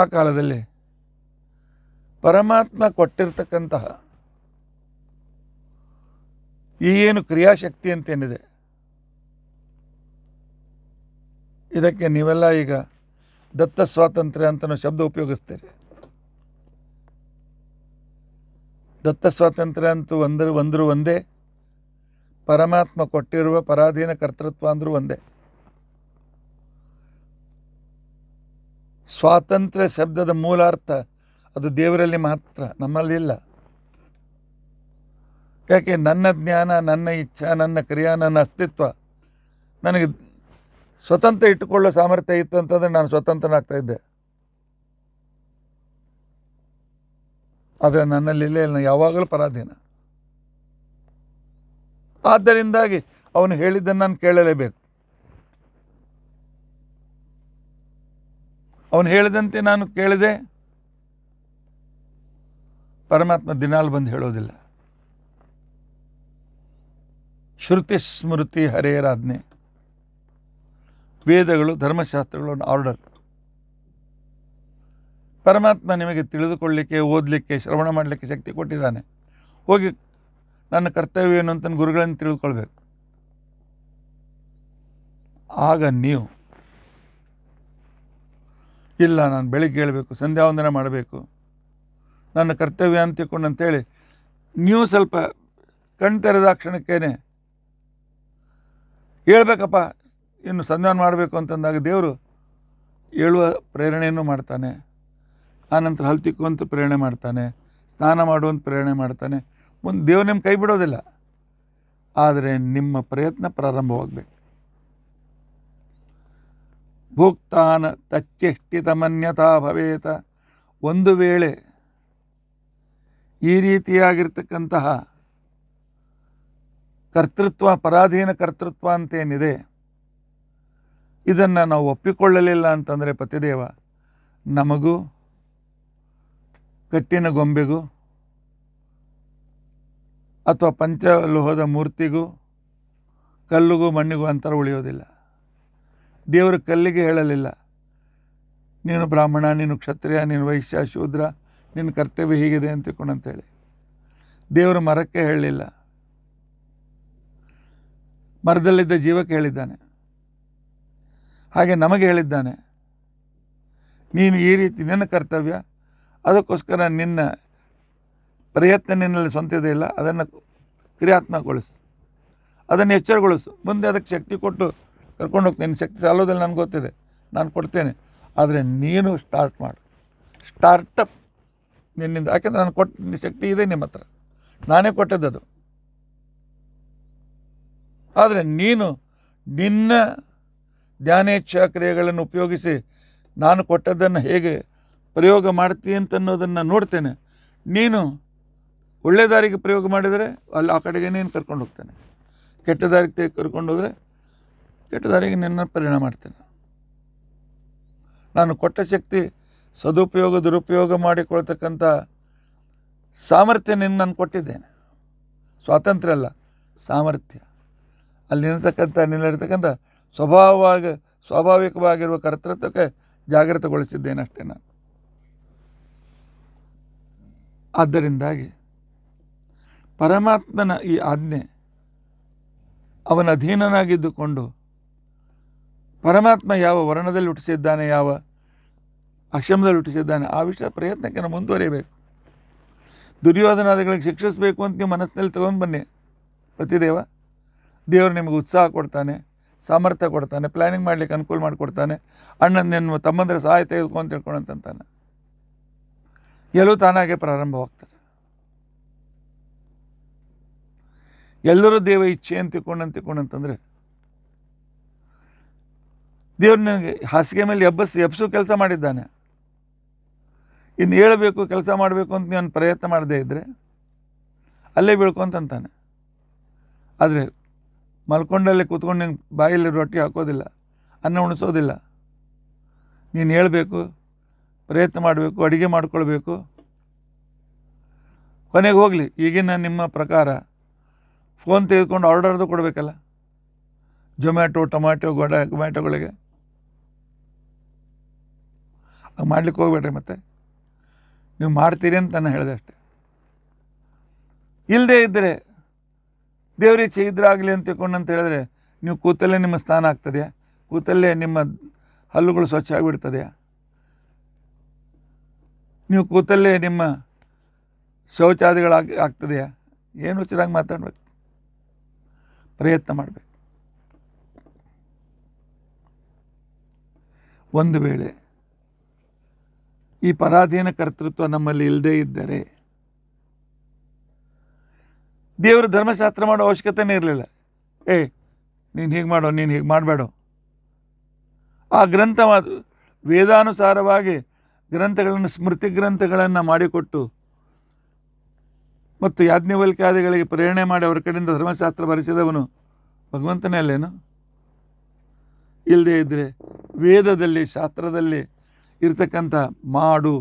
ಆ ಕಾಲದಲ್ಲಿ ಪರಮಾತ್ಮ ಕೊಟ್ಟಿರ್ತಕ್ಕಂತಹ ಈ ಏನು ಕ್ರಿಯಾಶಕ್ತಿ ಅಂತೇನಿದೆ ಇದಕ್ಕೆ ನೀವೆಲ್ಲ ಈಗ ದತ್ತ ಸ್ವಾತಂತ್ರ್ಯ ಅಂತ ಶಬ್ದ ಉಪಯೋಗಿಸ್ತೀರಿ ದತ್ತ ಸ್ವಾತಂತ್ರ್ಯ ಅಂತೂ ಒಂದರು ಒಂದರೂ ಒಂದೇ ಪರಮಾತ್ಮ ಕೊಟ್ಟಿರುವ ಪರಾಧೀನ ಕರ್ತೃತ್ವ ಅಂದರೂ ಒಂದೇ ಸ್ವಾತಂತ್ರ್ಯ ಶಬ್ದದ ಮೂಲಾರ್ಥ ಅದು ದೇವರಲ್ಲಿ ಮಾತ್ರ ನಮ್ಮಲ್ಲಿಲ್ಲ ಯಾಕೆ ನನ್ನ ಜ್ಞಾನ ನನ್ನ ಇಚ್ಛಾ ನನ್ನ ಕ್ರಿಯಾ ನನ್ನ ಅಸ್ತಿತ್ವ ನನಗೆ ಸ್ವತಂತ್ರ ಇಟ್ಟುಕೊಳ್ಳೋ ಸಾಮರ್ಥ್ಯ ಇತ್ತು ಅಂತಂದರೆ ನಾನು ಸ್ವತಂತ್ರನಾಗ್ತಾ ಇದ್ದೆ ಆದರೆ ನನ್ನಲ್ಲಿ ಇಲ್ಲೇ ಇಲ್ಲ ಯಾವಾಗಲೂ ಪರಾಧೀನ ಆದ್ದರಿಂದಾಗಿ ಅವನು ಹೇಳಿದ್ದನ್ನು ನಾನು ಕೇಳಲೇಬೇಕು ಅವನು ಹೇಳಿದಂತೆ ನಾನು ಕೇಳಿದೆ ಪರಮಾತ್ಮ ದಿನಾಲು ಬಂದು ಹೇಳೋದಿಲ್ಲ ಶ್ರುತಿ ಸ್ಮೃತಿ ಹರೆಯರಾಜ್ಞೆ ವೇದಗಳು ಧರ್ಮಶಾಸ್ತ್ರಗಳು ಆರ್ಡರ್ ಪರಮಾತ್ಮ ನಿಮಗೆ ತಿಳಿದುಕೊಳ್ಳಲಿಕ್ಕೆ ಓದಲಿಕ್ಕೆ ಶ್ರವಣ ಮಾಡಲಿಕ್ಕೆ ಶಕ್ತಿ ಕೊಟ್ಟಿದ್ದಾನೆ ಹೋಗಿ ನನ್ನ ಕರ್ತವ್ಯ ಏನು ಅಂತ ಗುರುಗಳನ್ನು ತಿಳಿದುಕೊಳ್ಬೇಕು ಆಗ ನೀವು ಇಲ್ಲ ನಾನು ಬೆಳಿಗ್ಗೆ ಹೇಳಬೇಕು ಸಂಧ್ಯಾ ಮಾಡಬೇಕು ನನ್ನ ಕರ್ತವ್ಯ ಅಂತ ತಿಳ್ಕೊಂಡು ಅಂತೇಳಿ ನೀವು ಸ್ವಲ್ಪ ಕಣ್ ತೆರೆದ ಕ್ಷಣಕ್ಕೇನೆ ಹೇಳ್ಬೇಕಪ್ಪ ಇನ್ನು ಸಂಧಾನ ಮಾಡಬೇಕು ಅಂತಂದಾಗ ದೇವರು ಹೇಳುವ ಪ್ರೇರಣೆಯನ್ನು ಮಾಡ್ತಾನೆ ಆನಂತರ ಹಲ್ತಿಕ್ಕುವಂಥ ಪ್ರೇರಣೆ ಮಾಡ್ತಾನೆ ಸ್ನಾನ ಮಾಡುವಂಥ ಪ್ರೇರಣೆ ಮಾಡ್ತಾನೆ ಮುಂದೆ ದೇವ್ರು ನಿಮ್ಮ ಕೈ ಬಿಡೋದಿಲ್ಲ ಆದರೆ ನಿಮ್ಮ ಪ್ರಯತ್ನ ಪ್ರಾರಂಭವಾಗಬೇಕು ಭೋಕ್ತಾನ ತಚ್ಚೆಷ್ಟಿತಮನ್ಯತಾ ಭವೇತ ಒಂದು ವೇಳೆ ಈ ರೀತಿಯಾಗಿರ್ತಕ್ಕಂತಹ ಕರ್ತೃತ್ವ ಪರಾಧೀನ ಕರ್ತೃತ್ವ ಅಂತೇನಿದೆ ಇದನ್ನು ನಾವು ಒಪ್ಪಿಕೊಳ್ಳಲಿಲ್ಲ ಅಂತಂದರೆ ಪತಿದೇವ ನಮಗೂ ಕಟ್ಟಿನ ಗೊಂಬೆಗೂ ಅಥವಾ ಪಂಚಲೋಹದ ಮೂರ್ತಿಗೂ ಕಲ್ಲುಗೂ ಮಣ್ಣಿಗೂ ಅಂತರ ಉಳಿಯೋದಿಲ್ಲ ದೇವರು ಕಲ್ಲಿಗೆ ಹೇಳಲಿಲ್ಲ ನೀನು ಬ್ರಾಹ್ಮಣ ನೀನು ಕ್ಷತ್ರಿಯ ನೀನು ವೈಶ್ಯ ಶೂದ್ರ ನಿನ್ನ ಕರ್ತವ್ಯ ಹೀಗಿದೆ ಅಂತ ಅಂತೇಳಿ ದೇವರು ಮರಕ್ಕೆ ಹೇಳಲಿಲ್ಲ ಮರದಲ್ಲಿದ್ದ ಜೀವಕ್ಕೆ ಹೇಳಿದ್ದಾನೆ ಹಾಗೆ ನಮಗೆ ಹೇಳಿದ್ದಾನೆ ನೀನು ಈ ರೀತಿ ನಿನ್ನ ಕರ್ತವ್ಯ ಅದಕ್ಕೋಸ್ಕರ ನಿನ್ನ ಪ್ರಯತ್ನ ನಿನ್ನಲ್ಲಿ ಸ್ವಂತ ಇಲ್ಲ ಅದನ್ನು ಕ್ರಿಯಾತ್ಮಕಗೊಳಿಸು ಅದನ್ನು ಎಚ್ಚರಗೊಳಿಸು ಮುಂದೆ ಅದಕ್ಕೆ ಶಕ್ತಿ ಕೊಟ್ಟು ಕರ್ಕೊಂಡು ಹೋಗ್ತೇನೆ ಶಕ್ತಿ ಸಾಲೋದಲ್ಲಿ ನನಗೆ ಗೊತ್ತಿದೆ ನಾನು ಕೊಡ್ತೇನೆ ಆದರೆ ನೀನು ಸ್ಟಾರ್ಟ್ ಮಾಡು ಸ್ಟಾರ್ಟಪ್ ನಿನ್ನಿಂದ ಯಾಕೆಂದರೆ ನಾನು ಕೊಟ್ಟು ಶಕ್ತಿ ಇದೆ ನಿಮ್ಮ ಹತ್ರ ನಾನೇ ಕೊಟ್ಟದ್ದದು ಆದರೆ ನೀನು ನಿನ್ನ ಧ್ಯಾನೇಚ್ಛಾ ಕ್ರಿಯೆಗಳನ್ನು ಉಪಯೋಗಿಸಿ ನಾನು ಕೊಟ್ಟದ್ದನ್ನು ಹೇಗೆ ಪ್ರಯೋಗ ಮಾಡ್ತೀನಿ ಅಂತ ಅನ್ನೋದನ್ನು ನೋಡ್ತೇನೆ ನೀನು ಒಳ್ಳೆಯ ದಾರಿಗೆ ಪ್ರಯೋಗ ಮಾಡಿದರೆ ಅಲ್ಲಿ ಆ ಕಡೆಗೆ ನೀನು ಕರ್ಕೊಂಡು ಹೋಗ್ತೇನೆ ಕೆಟ್ಟ ದಾರಿಗೆ ತೆಗೆ ಕರ್ಕೊಂಡು ಹೋದರೆ ಕೆಟ್ಟ ದಾರಿಗೆ ನಿನ್ನ ಪರಿಣಾಮ ಮಾಡ್ತೇನೆ ನಾನು ಕೊಟ್ಟ ಶಕ್ತಿ ಸದುಪಯೋಗ ದುರುಪಯೋಗ ಮಾಡಿಕೊಳ್ತಕ್ಕಂಥ ಸಾಮರ್ಥ್ಯ ನಿನ್ನ ನಾನು ಕೊಟ್ಟಿದ್ದೇನೆ ಸ್ವಾತಂತ್ರ್ಯ ಅಲ್ಲ ಸಾಮರ್ಥ್ಯ ಅಲ್ಲಿರ್ತಕ್ಕಂಥ ನಿನ್ನಿರ್ತಕ್ಕಂಥ ಸ್ವಭಾವವಾಗಿ ಸ್ವಾಭಾವಿಕವಾಗಿರುವ ಕರ್ತೃತ್ವಕ್ಕೆ ಜಾಗೃತಗೊಳಿಸಿದ್ದೇನಷ್ಟೇ ನಾನು ಆದ್ದರಿಂದಾಗಿ ಪರಮಾತ್ಮನ ಈ ಆಜ್ಞೆ ಅವನ ಅಧೀನನಾಗಿದ್ದುಕೊಂಡು ಪರಮಾತ್ಮ ಯಾವ ವರ್ಣದಲ್ಲಿ ಹುಟ್ಟಿಸಿದ್ದಾನೆ ಯಾವ ಅಕ್ಷಮದಲ್ಲಿ ಹುಟ್ಟಿಸಿದ್ದಾನೆ ಆ ವಿಷಯ ಪ್ರಯತ್ನಕ್ಕೆ ನಾವು ಮುಂದುವರಿಯಬೇಕು ದುರ್ಯೋಧನಾದಿಗಳಿಗೆ ಶಿಕ್ಷಿಸಬೇಕು ಅಂತ ನೀವು ಮನಸ್ಸಿನಲ್ಲಿ ತೊಗೊಂಡು ಬನ್ನಿ ಪ್ರತಿದೇವ ದೇವರು ನಿಮಗೆ ಉತ್ಸಾಹ ಕೊಡ್ತಾನೆ ಸಾಮರ್ಥ್ಯ ಕೊಡ್ತಾನೆ ಪ್ಲಾನಿಂಗ್ ಮಾಡಲಿಕ್ಕೆ ಅನುಕೂಲ ಮಾಡಿಕೊಡ್ತಾನೆ ಅಣ್ಣನ ತಮ್ಮಂದ್ರೆ ಸಹಾಯ ತೆಗೆದುಕೊ ಅಂತ ಅಂತಂತಾನೆ ಎಲ್ಲೂ ತಾನಾಗೆ ಪ್ರಾರಂಭವಾಗ್ತಾನೆ ಎಲ್ಲರೂ ದೇವ ಇಚ್ಛೆ ಅಂತ ತಿಳ್ಕೊಂಡು ಅಂತಂದರೆ ದೇವ್ರು ನನಗೆ ಹಾಸಿಗೆ ಮೇಲೆ ಎಬ್ಬಸ್ ಎಬ್ಸು ಕೆಲಸ ಮಾಡಿದ್ದಾನೆ ಇನ್ನು ಹೇಳಬೇಕು ಕೆಲಸ ಮಾಡಬೇಕು ಅಂತ ನೀನು ಪ್ರಯತ್ನ ಮಾಡದೇ ಇದ್ದರೆ ಅಲ್ಲೇ ಬೀಳ್ಕೊಂತಂತಾನೆ ಆದರೆ ಮಲ್ಕೊಂಡಲ್ಲಿ ಕೂತ್ಕೊಂಡು ನಿನ್ನ ಬಾಯಲ್ಲಿ ರೊಟ್ಟಿ ಹಾಕೋದಿಲ್ಲ ಅನ್ನ ಉಣಿಸೋದಿಲ್ಲ ನೀನು ಹೇಳಬೇಕು ಪ್ರಯತ್ನ ಮಾಡಬೇಕು ಅಡುಗೆ ಮಾಡ್ಕೊಳ್ಬೇಕು ಕೊನೆಗೆ ಹೋಗಲಿ ಈಗಿನ ನಿಮ್ಮ ಪ್ರಕಾರ ಫೋನ್ ತೆಗೆದುಕೊಂಡು ಆರ್ಡರ್ದು ಕೊಡಬೇಕಲ್ಲ ಜೊಮ್ಯಾಟೊ ಟೊಮ್ಯಾಟೊ ಗೊಡ ಟೊಮ್ಯಾಟೊಗಳಿಗೆ ಅದು ಮಾಡ್ಲಿಕ್ಕೆ ಹೋಗ್ಬೇಡ್ರಿ ಮತ್ತೆ ನೀವು ಮಾಡ್ತೀರಿ ಅಂತ ನಾನು ಹೇಳಿದೆ ಅಷ್ಟೆ ಇಲ್ಲದೇ ಇದ್ದರೆ ದೇವರಿಗೆ ಚೈದ್ರಾಗಲಿ ಅಂತ ತಿಳ್ಕೊಂಡು ಅಂತ ಹೇಳಿದ್ರೆ ನೀವು ಕೂತಲ್ಲೇ ನಿಮ್ಮ ಸ್ನಾನ ಆಗ್ತದೆಯಾ ಕೂತಲ್ಲೇ ನಿಮ್ಮ ಹಲ್ಲುಗಳು ಸ್ವಚ್ಛ ಆಗಿಬಿಡ್ತದೆ ನೀವು ಕೂತಲ್ಲೇ ನಿಮ್ಮ ಶೌಚಾಲಯಗಳಾಗಿ ಆಗ್ತದೆಯಾ ಏನು ಚೆನ್ನಾಗಿ ಮಾತಾಡ್ಬೇಕು ಪ್ರಯತ್ನ ಮಾಡಬೇಕು ಒಂದು ವೇಳೆ ಈ ಪರಾಧೀನ ಕರ್ತೃತ್ವ ನಮ್ಮಲ್ಲಿ ಇಲ್ಲದೇ ಇದ್ದರೆ ದೇವರು ಧರ್ಮಶಾಸ್ತ್ರ ಮಾಡೋ ಅವಶ್ಯಕತೆನೇ ಇರಲಿಲ್ಲ ಏ ನೀನು ಹೀಗೆ ಮಾಡೋ ನೀನು ಹೀಗೆ ಮಾಡಬೇಡ ಆ ಗ್ರಂಥ ವೇದಾನುಸಾರವಾಗಿ ಗ್ರಂಥಗಳನ್ನು ಸ್ಮೃತಿ ಗ್ರಂಥಗಳನ್ನು ಮಾಡಿಕೊಟ್ಟು ಮತ್ತು ಯಾಜ್ಞವಲ್ಕ್ಯಾದಿಗಳಿಗೆ ಪ್ರೇರಣೆ ಮಾಡಿ ಅವರ ಕಡೆಯಿಂದ ಧರ್ಮಶಾಸ್ತ್ರ ಬರೆಸಿದವನು ಭಗವಂತನೇ ಅಲ್ಲೇನು ಇಲ್ಲದೇ ಇದ್ದರೆ ವೇದದಲ್ಲಿ ಶಾಸ್ತ್ರದಲ್ಲಿ ಇರ್ತಕ್ಕಂಥ ಮಾಡು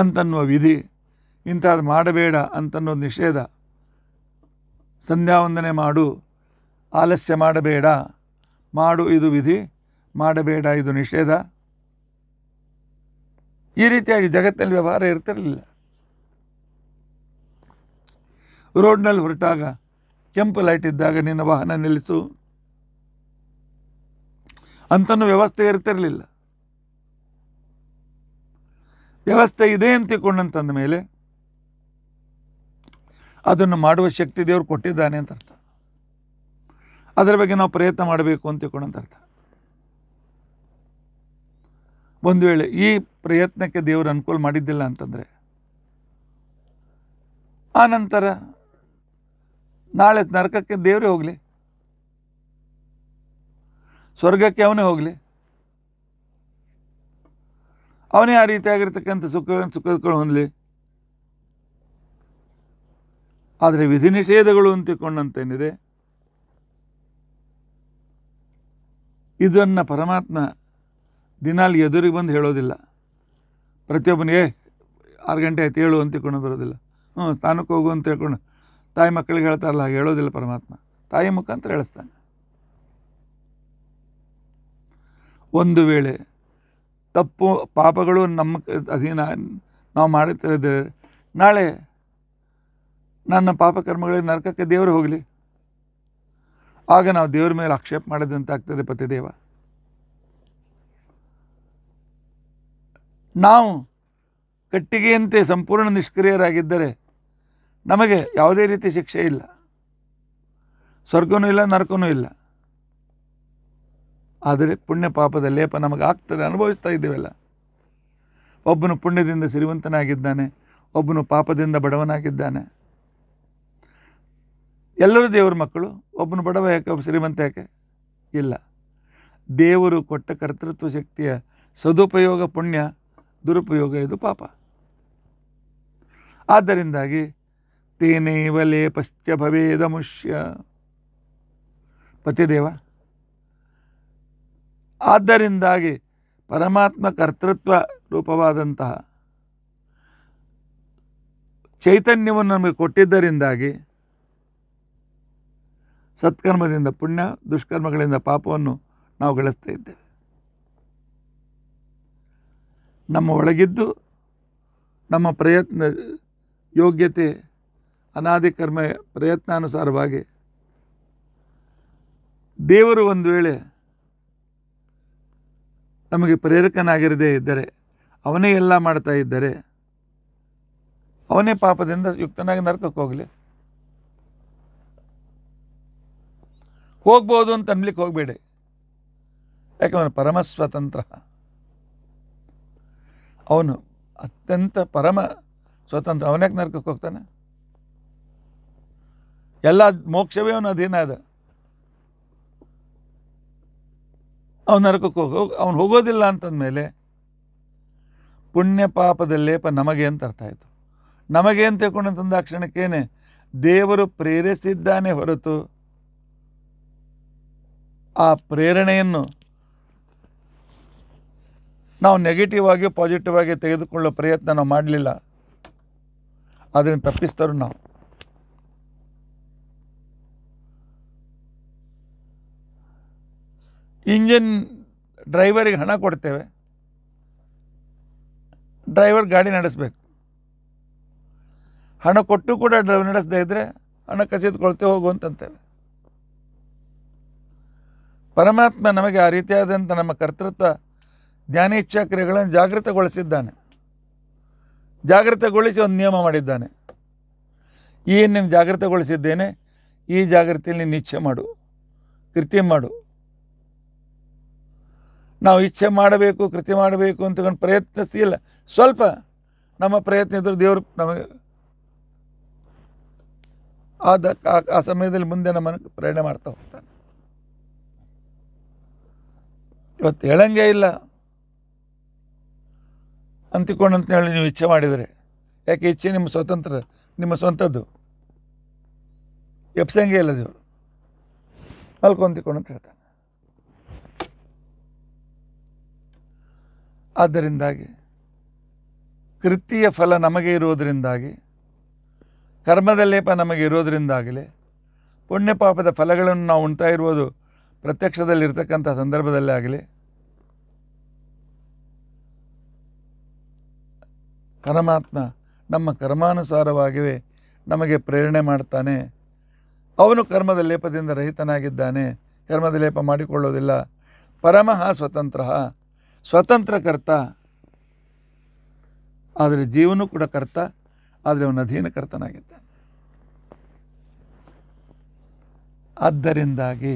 ಅಂತನ್ನುವ ವಿಧಿ ಇಂಥದ್ದು ಮಾಡಬೇಡ ಅಂತನ್ನೋದು ನಿಷೇಧ ಸಂಧ್ಯಾವಂದನೆ ಮಾಡು ಆಲಸ್ಯ ಮಾಡಬೇಡ ಮಾಡು ಇದು ವಿಧಿ ಮಾಡಬೇಡ ಇದು ನಿಷೇಧ ಈ ರೀತಿಯಾಗಿ ಜಗತ್ತಿನಲ್ಲಿ ವ್ಯವಹಾರ ಇರ್ತಿರಲಿಲ್ಲ ರೋಡ್ನಲ್ಲಿ ಹೊರಟಾಗ ಕೆಂಪು ಲೈಟ್ ಇದ್ದಾಗ ನಿನ್ನ ವಾಹನ ನಿಲ್ಲಿಸು ಅಂತನೂ ವ್ಯವಸ್ಥೆ ಇರ್ತಿರಲಿಲ್ಲ ವ್ಯವಸ್ಥೆ ಇದೆ ಅಂತಿಕೊಂಡಂತಂದ ಮೇಲೆ ಅದನ್ನು ಮಾಡುವ ಶಕ್ತಿ ದೇವರು ಕೊಟ್ಟಿದ್ದಾನೆ ಅಂತ ಅರ್ಥ ಅದರ ಬಗ್ಗೆ ನಾವು ಪ್ರಯತ್ನ ಮಾಡಬೇಕು ಅಂತ ತಿಳ್ಕೊಂಡಂತ ಅರ್ಥ ಒಂದು ವೇಳೆ ಈ ಪ್ರಯತ್ನಕ್ಕೆ ದೇವರು ಅನುಕೂಲ ಮಾಡಿದ್ದಿಲ್ಲ ಅಂತಂದರೆ ಆ ನಂತರ ನಾಳೆ ನರಕಕ್ಕೆ ದೇವರೇ ಹೋಗಲಿ ಸ್ವರ್ಗಕ್ಕೆ ಅವನೇ ಹೋಗಲಿ ಅವನೇ ಆ ರೀತಿಯಾಗಿರ್ತಕ್ಕಂಥ ಸುಖ ಸುಖಗಳು ಹೊಂದಲಿ ಆದರೆ ವಿಧಿ ನಿಷೇಧಗಳು ಅಂತಿಕೊಂಡಂತೇನಿದೆ ಇದನ್ನು ಪರಮಾತ್ಮ ದಿನಾಲು ಎದುರಿಗೆ ಬಂದು ಹೇಳೋದಿಲ್ಲ ಪ್ರತಿಯೊಬ್ಬನಿಗೆ ಆರು ಗಂಟೆ ಆಯ್ತು ಹೇಳು ಅಂತಿಕೊಂಡು ಬರೋದಿಲ್ಲ ಹ್ಞೂ ತಾನಕ್ಕೆ ಹೋಗು ಅಂತ ಹೇಳ್ಕೊಂಡು ತಾಯಿ ಮಕ್ಕಳಿಗೆ ಹೇಳ್ತಾರಲ್ಲ ಹಾಗೆ ಹೇಳೋದಿಲ್ಲ ಪರಮಾತ್ಮ ತಾಯಿ ಮುಖಾಂತರ ಹೇಳಿಸ್ತಾನೆ ಒಂದು ವೇಳೆ ತಪ್ಪು ಪಾಪಗಳು ನಮ್ಮ ಅಧೀನ ನಾವು ಮಾಡುತ್ತಿದ್ದರೆ ನಾಳೆ ನನ್ನ ಪಾಪಕರ್ಮಗಳಿಗೆ ನರಕಕ್ಕೆ ದೇವರು ಹೋಗಲಿ ಆಗ ನಾವು ದೇವರ ಮೇಲೆ ಆಕ್ಷೇಪ ಮಾಡಿದಂತಾಗ್ತದೆ ಪತಿದೇವ ನಾವು ಕಟ್ಟಿಗೆಯಂತೆ ಸಂಪೂರ್ಣ ನಿಷ್ಕ್ರಿಯರಾಗಿದ್ದರೆ ನಮಗೆ ಯಾವುದೇ ರೀತಿ ಶಿಕ್ಷೆ ಇಲ್ಲ ಸ್ವರ್ಗನೂ ಇಲ್ಲ ನರಕನೂ ಇಲ್ಲ ಆದರೆ ಪುಣ್ಯ ಪಾಪದ ಲೇಪ ನಮಗೆ ಆಗ್ತದೆ ಅನುಭವಿಸ್ತಾ ಇದ್ದೇವಲ್ಲ ಒಬ್ಬನು ಪುಣ್ಯದಿಂದ ಸಿರಿವಂತನಾಗಿದ್ದಾನೆ ಒಬ್ಬನು ಪಾಪದಿಂದ ಬಡವನಾಗಿದ್ದಾನೆ ಎಲ್ಲರೂ ದೇವರ ಮಕ್ಕಳು ಒಬ್ಬನು ಬಡವ ಯಾಕೆ ಒಬ್ಬ ಶ್ರೀಮಂತ ಯಾಕೆ ಇಲ್ಲ ದೇವರು ಕೊಟ್ಟ ಕರ್ತೃತ್ವ ಶಕ್ತಿಯ ಸದುಪಯೋಗ ಪುಣ್ಯ ದುರುಪಯೋಗ ಇದು ಪಾಪ ಆದ್ದರಿಂದಾಗಿ ತೇನೇವಲೇ ಪಶ್ಚ ಭವೇದ ಮುಷ್ಯ ಪತಿದೇವ ಆದ್ದರಿಂದಾಗಿ ಪರಮಾತ್ಮ ಕರ್ತೃತ್ವ ರೂಪವಾದಂತಹ ಚೈತನ್ಯವನ್ನು ನಮಗೆ ಕೊಟ್ಟಿದ್ದರಿಂದಾಗಿ ಸತ್ಕರ್ಮದಿಂದ ಪುಣ್ಯ ದುಷ್ಕರ್ಮಗಳಿಂದ ಪಾಪವನ್ನು ನಾವು ಗಳಿಸ್ತಾ ಇದ್ದೇವೆ ನಮ್ಮ ಒಳಗಿದ್ದು ನಮ್ಮ ಪ್ರಯತ್ನ ಯೋಗ್ಯತೆ ಅನಾದಿ ಕರ್ಮ ಪ್ರಯತ್ನಾನುಸಾರವಾಗಿ ದೇವರು ಒಂದು ವೇಳೆ ನಮಗೆ ಪ್ರೇರಕನಾಗಿರದೇ ಇದ್ದರೆ ಅವನೇ ಎಲ್ಲ ಮಾಡ್ತಾ ಇದ್ದರೆ ಅವನೇ ಪಾಪದಿಂದ ಯುಕ್ತನಾಗಿ ನರಕಕ್ಕೆ ಹೋಗಲಿ ಹೋಗ್ಬೋದು ಅಂತ ಅನ್ಲಿಕ್ಕೆ ಹೋಗಬೇಡಿ ಯಾಕೆ ಅವನು ಪರಮ ಸ್ವತಂತ್ರ ಅವನು ಅತ್ಯಂತ ಪರಮ ಸ್ವತಂತ್ರ ಯಾಕೆ ನರ್ಕಕ್ಕೆ ಹೋಗ್ತಾನೆ ಎಲ್ಲ ಮೋಕ್ಷವೇ ಅವನು ಅಧೀನ ಅದ ಅವನು ನರಕಕ್ಕೆ ಹೋಗೋ ಅವನು ಹೋಗೋದಿಲ್ಲ ಅಂತಂದಮೇಲೆ ಪುಣ್ಯ ಪಾಪದ ಲೇಪ ನಮಗೆ ಅಂತ ಅರ್ಥ ಆಯಿತು ನಮಗೆ ಅಂತ ತಿಳ್ಕೊಂಡಂತಂದ ಕ್ಷಣಕ್ಕೇನೆ ದೇವರು ಪ್ರೇರೇಪಿಸಿದ್ದಾನೆ ಹೊರತು ಆ ಪ್ರೇರಣೆಯನ್ನು ನಾವು ನೆಗೆಟಿವ್ ಆಗಿ ಪಾಸಿಟಿವ್ ಆಗಿ ತೆಗೆದುಕೊಳ್ಳೋ ಪ್ರಯತ್ನ ನಾವು ಮಾಡಲಿಲ್ಲ ಅದನ್ನು ತಪ್ಪಿಸ್ತಾರೋ ನಾವು ಇಂಜಿನ್ ಡ್ರೈವರಿಗೆ ಹಣ ಕೊಡ್ತೇವೆ ಡ್ರೈವರ್ ಗಾಡಿ ನಡೆಸಬೇಕು ಹಣ ಕೊಟ್ಟು ಕೂಡ ಡ್ರೈವರ್ ನಡೆಸದೇ ಇದ್ದರೆ ಹಣ ಕಸಿದುಕೊಳ್ತೇವೆ ಹೋಗುವಂತಂತೇವೆ ಪರಮಾತ್ಮ ನಮಗೆ ಆ ರೀತಿಯಾದಂಥ ನಮ್ಮ ಕರ್ತೃತ್ವ ಜ್ಞಾನೇಚ್ಛಾ ಕ್ರಿಯೆಗಳನ್ನು ಜಾಗೃತಗೊಳಿಸಿದ್ದಾನೆ ಜಾಗೃತಗೊಳಿಸಿ ಒಂದು ನಿಯಮ ಮಾಡಿದ್ದಾನೆ ಏನು ನೀನು ಜಾಗೃತಗೊಳಿಸಿದ್ದೇನೆ ಈ ಜಾಗೃತಿಯಲ್ಲಿ ನೀನು ಇಚ್ಛೆ ಮಾಡು ಕೃತ್ಯ ಮಾಡು ನಾವು ಇಚ್ಛೆ ಮಾಡಬೇಕು ಕೃತಿ ಮಾಡಬೇಕು ಅಂತಕೊಂಡು ಪ್ರಯತ್ನಿಸ್ತಿಲ್ಲ ಸ್ವಲ್ಪ ನಮ್ಮ ಪ್ರಯತ್ನ ಇದ್ದರೂ ದೇವರು ನಮಗೆ ಆದ ಆ ಸಮಯದಲ್ಲಿ ಮುಂದೆ ನಮ್ಮನ್ನು ಪ್ರೇರಣೆ ಮಾಡ್ತಾ ಹೋಗ್ತಾನೆ ಇವತ್ತು ಹೇಳಂಗೆ ಇಲ್ಲ ಅಂತಿಕೊಂಡು ಅಂತ ಹೇಳಿ ನೀವು ಇಚ್ಛೆ ಮಾಡಿದರೆ ಯಾಕೆ ಇಚ್ಛೆ ನಿಮ್ಮ ಸ್ವತಂತ್ರ ನಿಮ್ಮ ಸ್ವಂತದ್ದು ಎಪ್ಸಂಗೆ ಇಲ್ಲ ದೇವರು ಮಲ್ಕೊಂತಿಕೊಂಡು ಅಂತ ಹೇಳ್ತಾನೆ ಆದ್ದರಿಂದಾಗಿ ಕೃತಿಯ ಫಲ ನಮಗೆ ಇರುವುದರಿಂದಾಗಿ ಕರ್ಮದ ಲೇಪ ನಮಗೆ ಇರೋದರಿಂದಾಗಲೇ ಪುಣ್ಯ ಪಾಪದ ಫಲಗಳನ್ನು ನಾವು ಉಣ್ತಾ ಇರುವುದು ಪ್ರತ್ಯಕ್ಷದಲ್ಲಿರ್ತಕ್ಕಂಥ ಸಂದರ್ಭದಲ್ಲೇ ಆಗಲಿ ಪರಮಾತ್ಮ ನಮ್ಮ ಕರ್ಮಾನುಸಾರವಾಗಿವೆ ನಮಗೆ ಪ್ರೇರಣೆ ಮಾಡ್ತಾನೆ ಅವನು ಕರ್ಮದ ಲೇಪದಿಂದ ರಹಿತನಾಗಿದ್ದಾನೆ ಕರ್ಮದ ಲೇಪ ಮಾಡಿಕೊಳ್ಳೋದಿಲ್ಲ ಪರಮಃ ಸ್ವತಂತ್ರ ಸ್ವತಂತ್ರಕರ್ತ ಆದರೆ ಜೀವನೂ ಕೂಡ ಕರ್ತ ಆದರೆ ಅವನ ಅಧೀನ ಕರ್ತನಾಗಿದ್ದಾನೆ ಆದ್ದರಿಂದಾಗಿ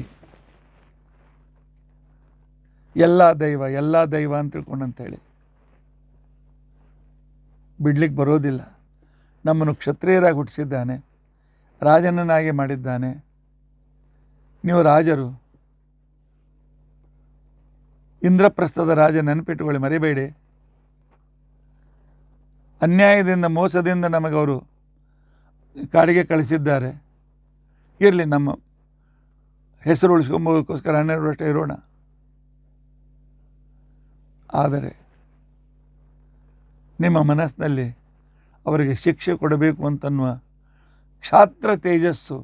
ಎಲ್ಲ ದೈವ ಎಲ್ಲ ದೈವ ಅಂತ ಹೇಳಿ ಬಿಡ್ಲಿಕ್ಕೆ ಬರೋದಿಲ್ಲ ನಮ್ಮನ್ನು ಕ್ಷತ್ರಿಯರಾಗಿ ಹುಟ್ಟಿಸಿದ್ದಾನೆ ರಾಜನನ್ನಾಗಿ ಮಾಡಿದ್ದಾನೆ ನೀವು ರಾಜರು ಇಂದ್ರಪ್ರಸ್ಥದ ರಾಜ ನೆನಪಿಟ್ಟುಕೊಳ್ಳಿ ಮರಿಬೇಡಿ ಅನ್ಯಾಯದಿಂದ ಮೋಸದಿಂದ ನಮಗವರು ಕಾಡಿಗೆ ಕಳಿಸಿದ್ದಾರೆ ಇರಲಿ ನಮ್ಮ ಹೆಸರು ಉಳಿಸ್ಕೊಂಬೋದಕ್ಕೋಸ್ಕರ ಹನ್ನೆರಡು ವರ್ಷ ಇರೋಣ ಆದರೆ ನಿಮ್ಮ ಮನಸ್ಸಿನಲ್ಲಿ ಅವರಿಗೆ ಶಿಕ್ಷೆ ಕೊಡಬೇಕು ಅಂತನ್ನುವ ಕ್ಷಾತ್ರ ತೇಜಸ್ಸು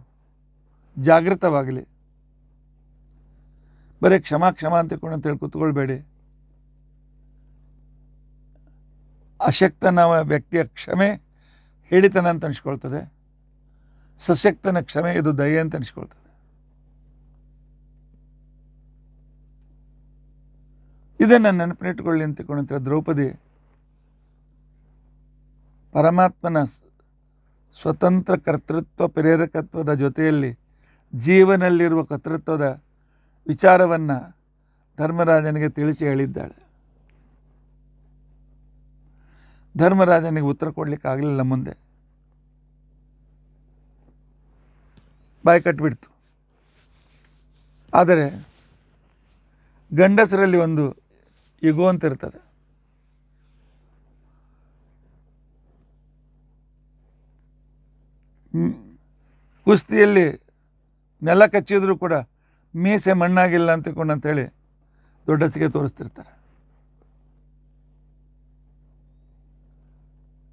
ಜಾಗೃತವಾಗಲಿ ಬರೀ ಕ್ಷಮಾ ಕ್ಷಮಾ ಅಂತ ಕೂಡ ಅಂತೇಳಿ ಕೂತ್ಕೊಳ್ಬೇಡಿ ಅಶಕ್ತನ ವ್ಯಕ್ತಿಯ ಕ್ಷಮೆ ಹೇಳಿತನ ಅಂತ ಅನಿಸ್ಕೊಳ್ತದೆ ಸಶಕ್ತನ ಕ್ಷಮೆ ಇದು ದಯೆ ಅಂತ ಅನಿಸ್ಕೊಳ್ತದೆ ಇದನ್ನು ನೆನಪಿನಿಟ್ಟುಕೊಳ್ಳಿ ಅಂತ ತಿಳ್ಕೊಂಡಂತರ ದ್ರೌಪದಿ ಪರಮಾತ್ಮನ ಸ್ವತಂತ್ರ ಕರ್ತೃತ್ವ ಪ್ರೇರಕತ್ವದ ಜೊತೆಯಲ್ಲಿ ಜೀವನಲ್ಲಿರುವ ಕರ್ತೃತ್ವದ ವಿಚಾರವನ್ನು ಧರ್ಮರಾಜನಿಗೆ ತಿಳಿಸಿ ಹೇಳಿದ್ದಾಳೆ ಧರ್ಮರಾಜನಿಗೆ ಉತ್ತರ ಕೊಡಲಿಕ್ಕಾಗಲಿಲ್ಲ ಮುಂದೆ ಬಾಯಿ ಕಟ್ಬಿಡ್ತು ಆದರೆ ಗಂಡಸರಲ್ಲಿ ಒಂದು ಈಗೋ ಅಂತ ಕುಸ್ತಿಯಲ್ಲಿ ನೆಲ ಕಚ್ಚಿದ್ರೂ ಕೂಡ ಮೀಸೆ ಮಣ್ಣಾಗಿಲ್ಲ ಅಂತಕೊಂಡು ಅಂತೇಳಿ ದೊಡ್ಡಸಿಗೆ ತೋರಿಸ್ತಿರ್ತಾರೆ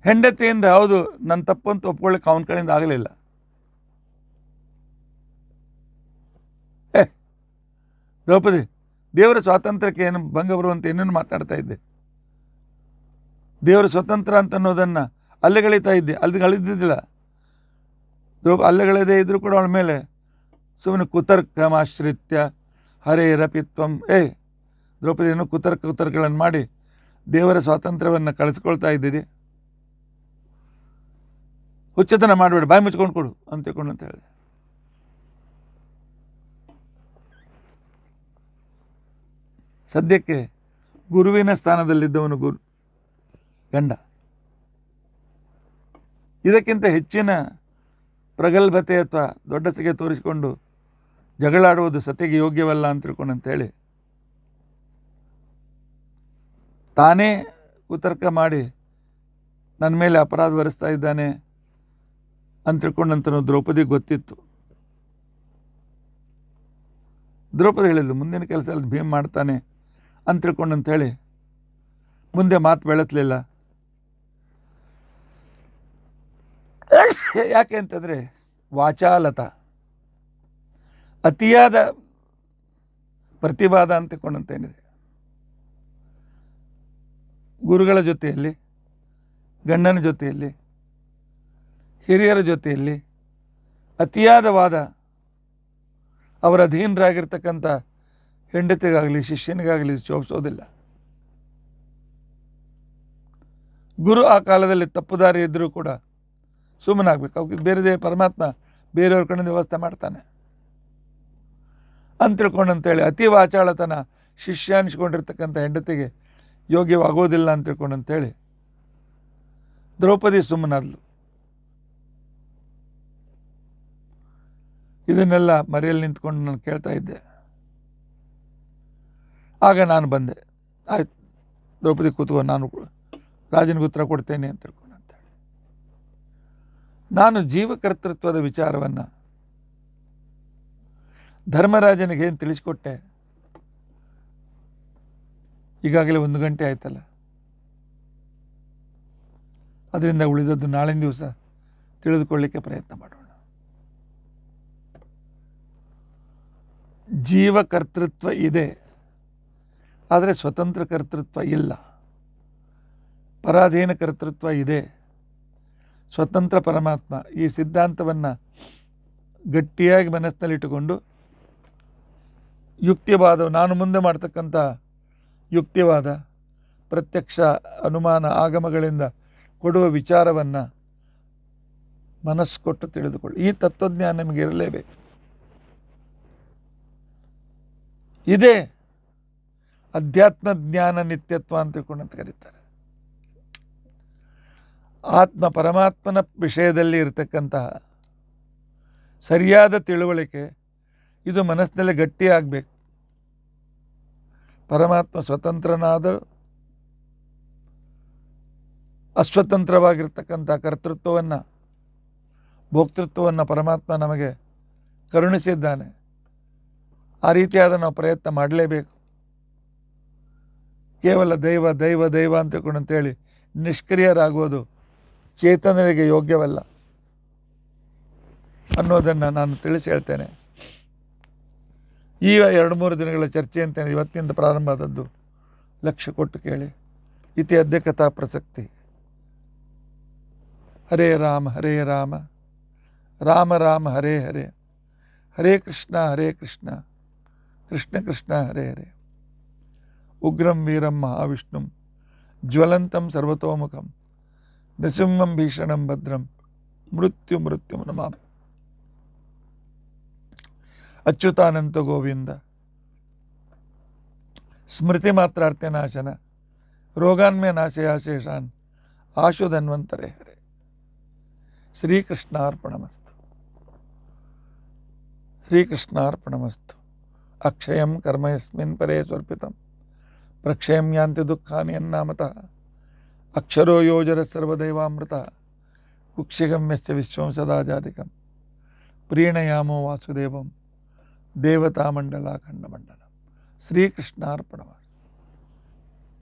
ಹೆಂಡತಿಯಿಂದ ಹೌದು ನನ್ನ ತಪ್ಪಂತ ಒಪ್ಕೊಳ್ಳಿಕ್ಕೆ ಅವನ ಕಡೆಯಿಂದ ಆಗಲಿಲ್ಲ ಏ ದ್ರೌಪದಿ ದೇವರ ಸ್ವಾತಂತ್ರ್ಯಕ್ಕೆ ಏನು ಭಂಗ ಅಂತ ಏನೇನು ಮಾತಾಡ್ತಾ ಇದ್ದೆ ದೇವರ ಸ್ವತಂತ್ರ ಅಂತ ಅನ್ನೋದನ್ನು ಇದ್ದೆ ಅಲ್ಲಿ ದ್ರೌಪ ದ್ರೋಪ ಅಲ್ಲೆಗಳದೇ ಇದ್ದರೂ ಕೂಡ ಅವಳ ಮೇಲೆ ಸುಮ್ಮನೆ ಕುತರ್ಕಮಾಶ್ರಿತ್ಯ ಹರೇ ರಪಿತ್ವಂ ಏ ದ್ರೌಪದಿಯನ್ನು ಕುತರ್ಕ ಕುತರ್ಕಗಳನ್ನು ಮಾಡಿ ದೇವರ ಸ್ವಾತಂತ್ರ್ಯವನ್ನು ಕಳಿಸ್ಕೊಳ್ತಾ ಇದ್ದೀರಿ ಹುಚ್ಚತನ ಮಾಡಬೇಡ ಬಾಯಿ ಮುಚ್ಕೊಂಡು ಕೊಡು ಅಂತ ತಿಳ್ಕೊಂಡು ಅಂತ ಹೇಳಿದೆ ಸದ್ಯಕ್ಕೆ ಗುರುವಿನ ಸ್ಥಾನದಲ್ಲಿದ್ದವನು ಗುರು ಗಂಡ ಇದಕ್ಕಿಂತ ಹೆಚ್ಚಿನ ಪ್ರಗಲ್ಭತೆ ಅಥವಾ ದೊಡ್ಡಸಿಗೆ ತೋರಿಸಿಕೊಂಡು ಜಗಳಾಡುವುದು ಸತಿಗೆ ಯೋಗ್ಯವಲ್ಲ ಅಂತ ತಿಳ್ಕೊಂಡಂತೇಳಿ ತಾನೇ ಕುತರ್ಕ ಮಾಡಿ ನನ್ನ ಮೇಲೆ ಅಪರಾಧ ಬರೆಸ್ತಾ ಇದ್ದಾನೆ ಅಂತ ದ್ರೌಪದಿಗೆ ದ್ರೌಪದಿ ಗೊತ್ತಿತ್ತು ದ್ರೌಪದಿ ಹೇಳಿದ್ಲು ಮುಂದಿನ ಕೆಲಸ ಭೀಮ್ ಮಾಡ್ತಾನೆ ಅಂತ ತಿಳ್ಕೊಂಡು ಮುಂದೆ ಮಾತು ಬೆಳತ್ಲಿಲ್ಲ ಯಾಕೆ ಅಂತಂದರೆ ವಾಚಾಲತ ಅತಿಯಾದ ಪ್ರತಿವಾದ ಅಂತ ಗುರುಗಳ ಜೊತೆಯಲ್ಲಿ ಗಂಡನ ಜೊತೆಯಲ್ಲಿ ಹಿರಿಯರ ಜೊತೆಯಲ್ಲಿ ಅತಿಯಾದವಾದ ಅವರ ಅಧೀನರಾಗಿರ್ತಕ್ಕಂಥ ಹೆಂಡತಿಗಾಗಲಿ ಶಿಷ್ಯನಿಗಾಗಲಿ ಶೋಭಿಸೋದಿಲ್ಲ ಗುರು ಆ ಕಾಲದಲ್ಲಿ ತಪ್ಪು ದಾರಿ ಇದ್ದರೂ ಕೂಡ ಸುಮ್ಮನಾಗಬೇಕು ಅವ್ರಿಗೆ ಬೇರೆದೇ ಪರಮಾತ್ಮ ಬೇರೆಯವ್ರ ಕಡೆಯಿಂದ ವ್ಯವಸ್ಥೆ ಮಾಡ್ತಾನೆ ಅಂತ ತಿಳ್ಕೊಂಡು ಅಂತೇಳಿ ಅತಿ ವಾಚಾಳತನ ಶಿಷ್ಯ ಅನಿಸ್ಕೊಂಡಿರ್ತಕ್ಕಂಥ ಹೆಂಡತಿಗೆ ಯೋಗ್ಯವಾಗೋದಿಲ್ಲ ಅಂತ ತಿಳ್ಕೊಂಡು ಅಂತೇಳಿ ದ್ರೌಪದಿ ಸುಮ್ಮನಾದ್ಲು ಇದನ್ನೆಲ್ಲ ಮರೆಯಲ್ಲಿ ನಿಂತ್ಕೊಂಡು ನಾನು ಕೇಳ್ತಾ ಇದ್ದೆ ಆಗ ನಾನು ಬಂದೆ ಆಯ್ತು ದ್ರೌಪದಿ ಕೂತ್ಕೊಂಡು ನಾನು ರಾಜನಿಗೆ ಉತ್ತರ ಕೊಡ್ತೇನೆ ಅಂತ ಅಂತೇಳಿ ನಾನು ಜೀವಕರ್ತೃತ್ವದ ವಿಚಾರವನ್ನು ಧರ್ಮರಾಜನಿಗೆ ಏನು ತಿಳಿಸ್ಕೊಟ್ಟೆ ಈಗಾಗಲೇ ಒಂದು ಗಂಟೆ ಆಯ್ತಲ್ಲ ಅದರಿಂದ ಉಳಿದದ್ದು ನಾಳೆ ದಿವಸ ತಿಳಿದುಕೊಳ್ಳಿಕ್ಕೆ ಪ್ರಯತ್ನ ಮಾಡೋಣ ಜೀವಕರ್ತೃತ್ವ ಇದೆ ಆದರೆ ಸ್ವತಂತ್ರ ಕರ್ತೃತ್ವ ಇಲ್ಲ ಪರಾಧೀನ ಕರ್ತೃತ್ವ ಇದೆ ಸ್ವತಂತ್ರ ಪರಮಾತ್ಮ ಈ ಸಿದ್ಧಾಂತವನ್ನು ಗಟ್ಟಿಯಾಗಿ ಮನಸ್ಸಿನಲ್ಲಿಟ್ಟುಕೊಂಡು ಯುಕ್ತಿವಾದ ನಾನು ಮುಂದೆ ಮಾಡ್ತಕ್ಕಂಥ ಯುಕ್ತಿವಾದ ಪ್ರತ್ಯಕ್ಷ ಅನುಮಾನ ಆಗಮಗಳಿಂದ ಕೊಡುವ ವಿಚಾರವನ್ನು ಮನಸ್ಸು ಕೊಟ್ಟು ತಿಳಿದುಕೊಳ್ಳಿ ಈ ತತ್ವಜ್ಞಾನ ಇರಲೇಬೇಕು ಇದೇ ಅಧ್ಯಾತ್ಮ ಜ್ಞಾನ ನಿತ್ಯತ್ವ ಅಂತ ತಿಳ್ಕೊಂಡು ಅಂತ ಕರೀತಾರೆ ಆತ್ಮ ಪರಮಾತ್ಮನ ವಿಷಯದಲ್ಲಿ ಇರತಕ್ಕಂತಹ ಸರಿಯಾದ ತಿಳುವಳಿಕೆ ಇದು ಮನಸ್ಸಿನಲ್ಲಿ ಗಟ್ಟಿಯಾಗಬೇಕು ಪರಮಾತ್ಮ ಸ್ವತಂತ್ರನಾದ ಅಸ್ವತಂತ್ರವಾಗಿರ್ತಕ್ಕಂಥ ಕರ್ತೃತ್ವವನ್ನು ಭೋಕ್ತೃತ್ವವನ್ನು ಪರಮಾತ್ಮ ನಮಗೆ ಕರುಣಿಸಿದ್ದಾನೆ ಆ ರೀತಿಯಾದ ನಾವು ಪ್ರಯತ್ನ ಮಾಡಲೇಬೇಕು ಕೇವಲ ದೈವ ದೈವ ದೈವ ಅಂತಕೊಂಡು ಅಂತೇಳಿ ನಿಷ್ಕ್ರಿಯರಾಗುವುದು ಚೇತನರಿಗೆ ಯೋಗ್ಯವಲ್ಲ ಅನ್ನೋದನ್ನು ನಾನು ತಿಳಿಸಿ ಹೇಳ್ತೇನೆ ಈಗ ಎರಡು ಮೂರು ದಿನಗಳ ಚರ್ಚೆ ಅಂತೇನೆ ಇವತ್ತಿನಿಂದ ಪ್ರಾರಂಭ ಆದದ್ದು ಲಕ್ಷ ಕೊಟ್ಟು ಕೇಳಿ ಇತಿ ಅಧ್ಯಕ್ಷತಾ ಪ್ರಸಕ್ತಿ ಹರೇ ರಾಮ ಹರೇ ರಾಮ ರಾಮ ರಾಮ ಹರೇ ಹರೇ ಹರೇ ಕೃಷ್ಣ ಹರೇ ಕೃಷ್ಣ ಕೃಷ್ಣ ಕೃಷ್ಣ ಹರೇ ಹರೇ उग्रम वीरम महाविष्णु ज्वलत सर्वतोमुखम नृसिंहम भीषण भद्रम मृत्यु मृत्यु नमा अच्युतानंत गोविंद स्मृति मात्रार्थे नाशन रोगान में नाशयाशेषान आशु धन्वंतरे हरे श्री कृष्णार्पणमस्तु अक्षय कर्म यस्मिन् परे समर्पितम् प्रक्षेम्यांति दुखानि अन्नामतः अक्षरो योजर सर्वदैवामृतः कुक्षिगम यश्च विश्वं सदाजादिकं प्रीणयामो वासुदेवं देवतामण्डलाखण्डमण्डलं श्रीकृष्णार्पणमस्तु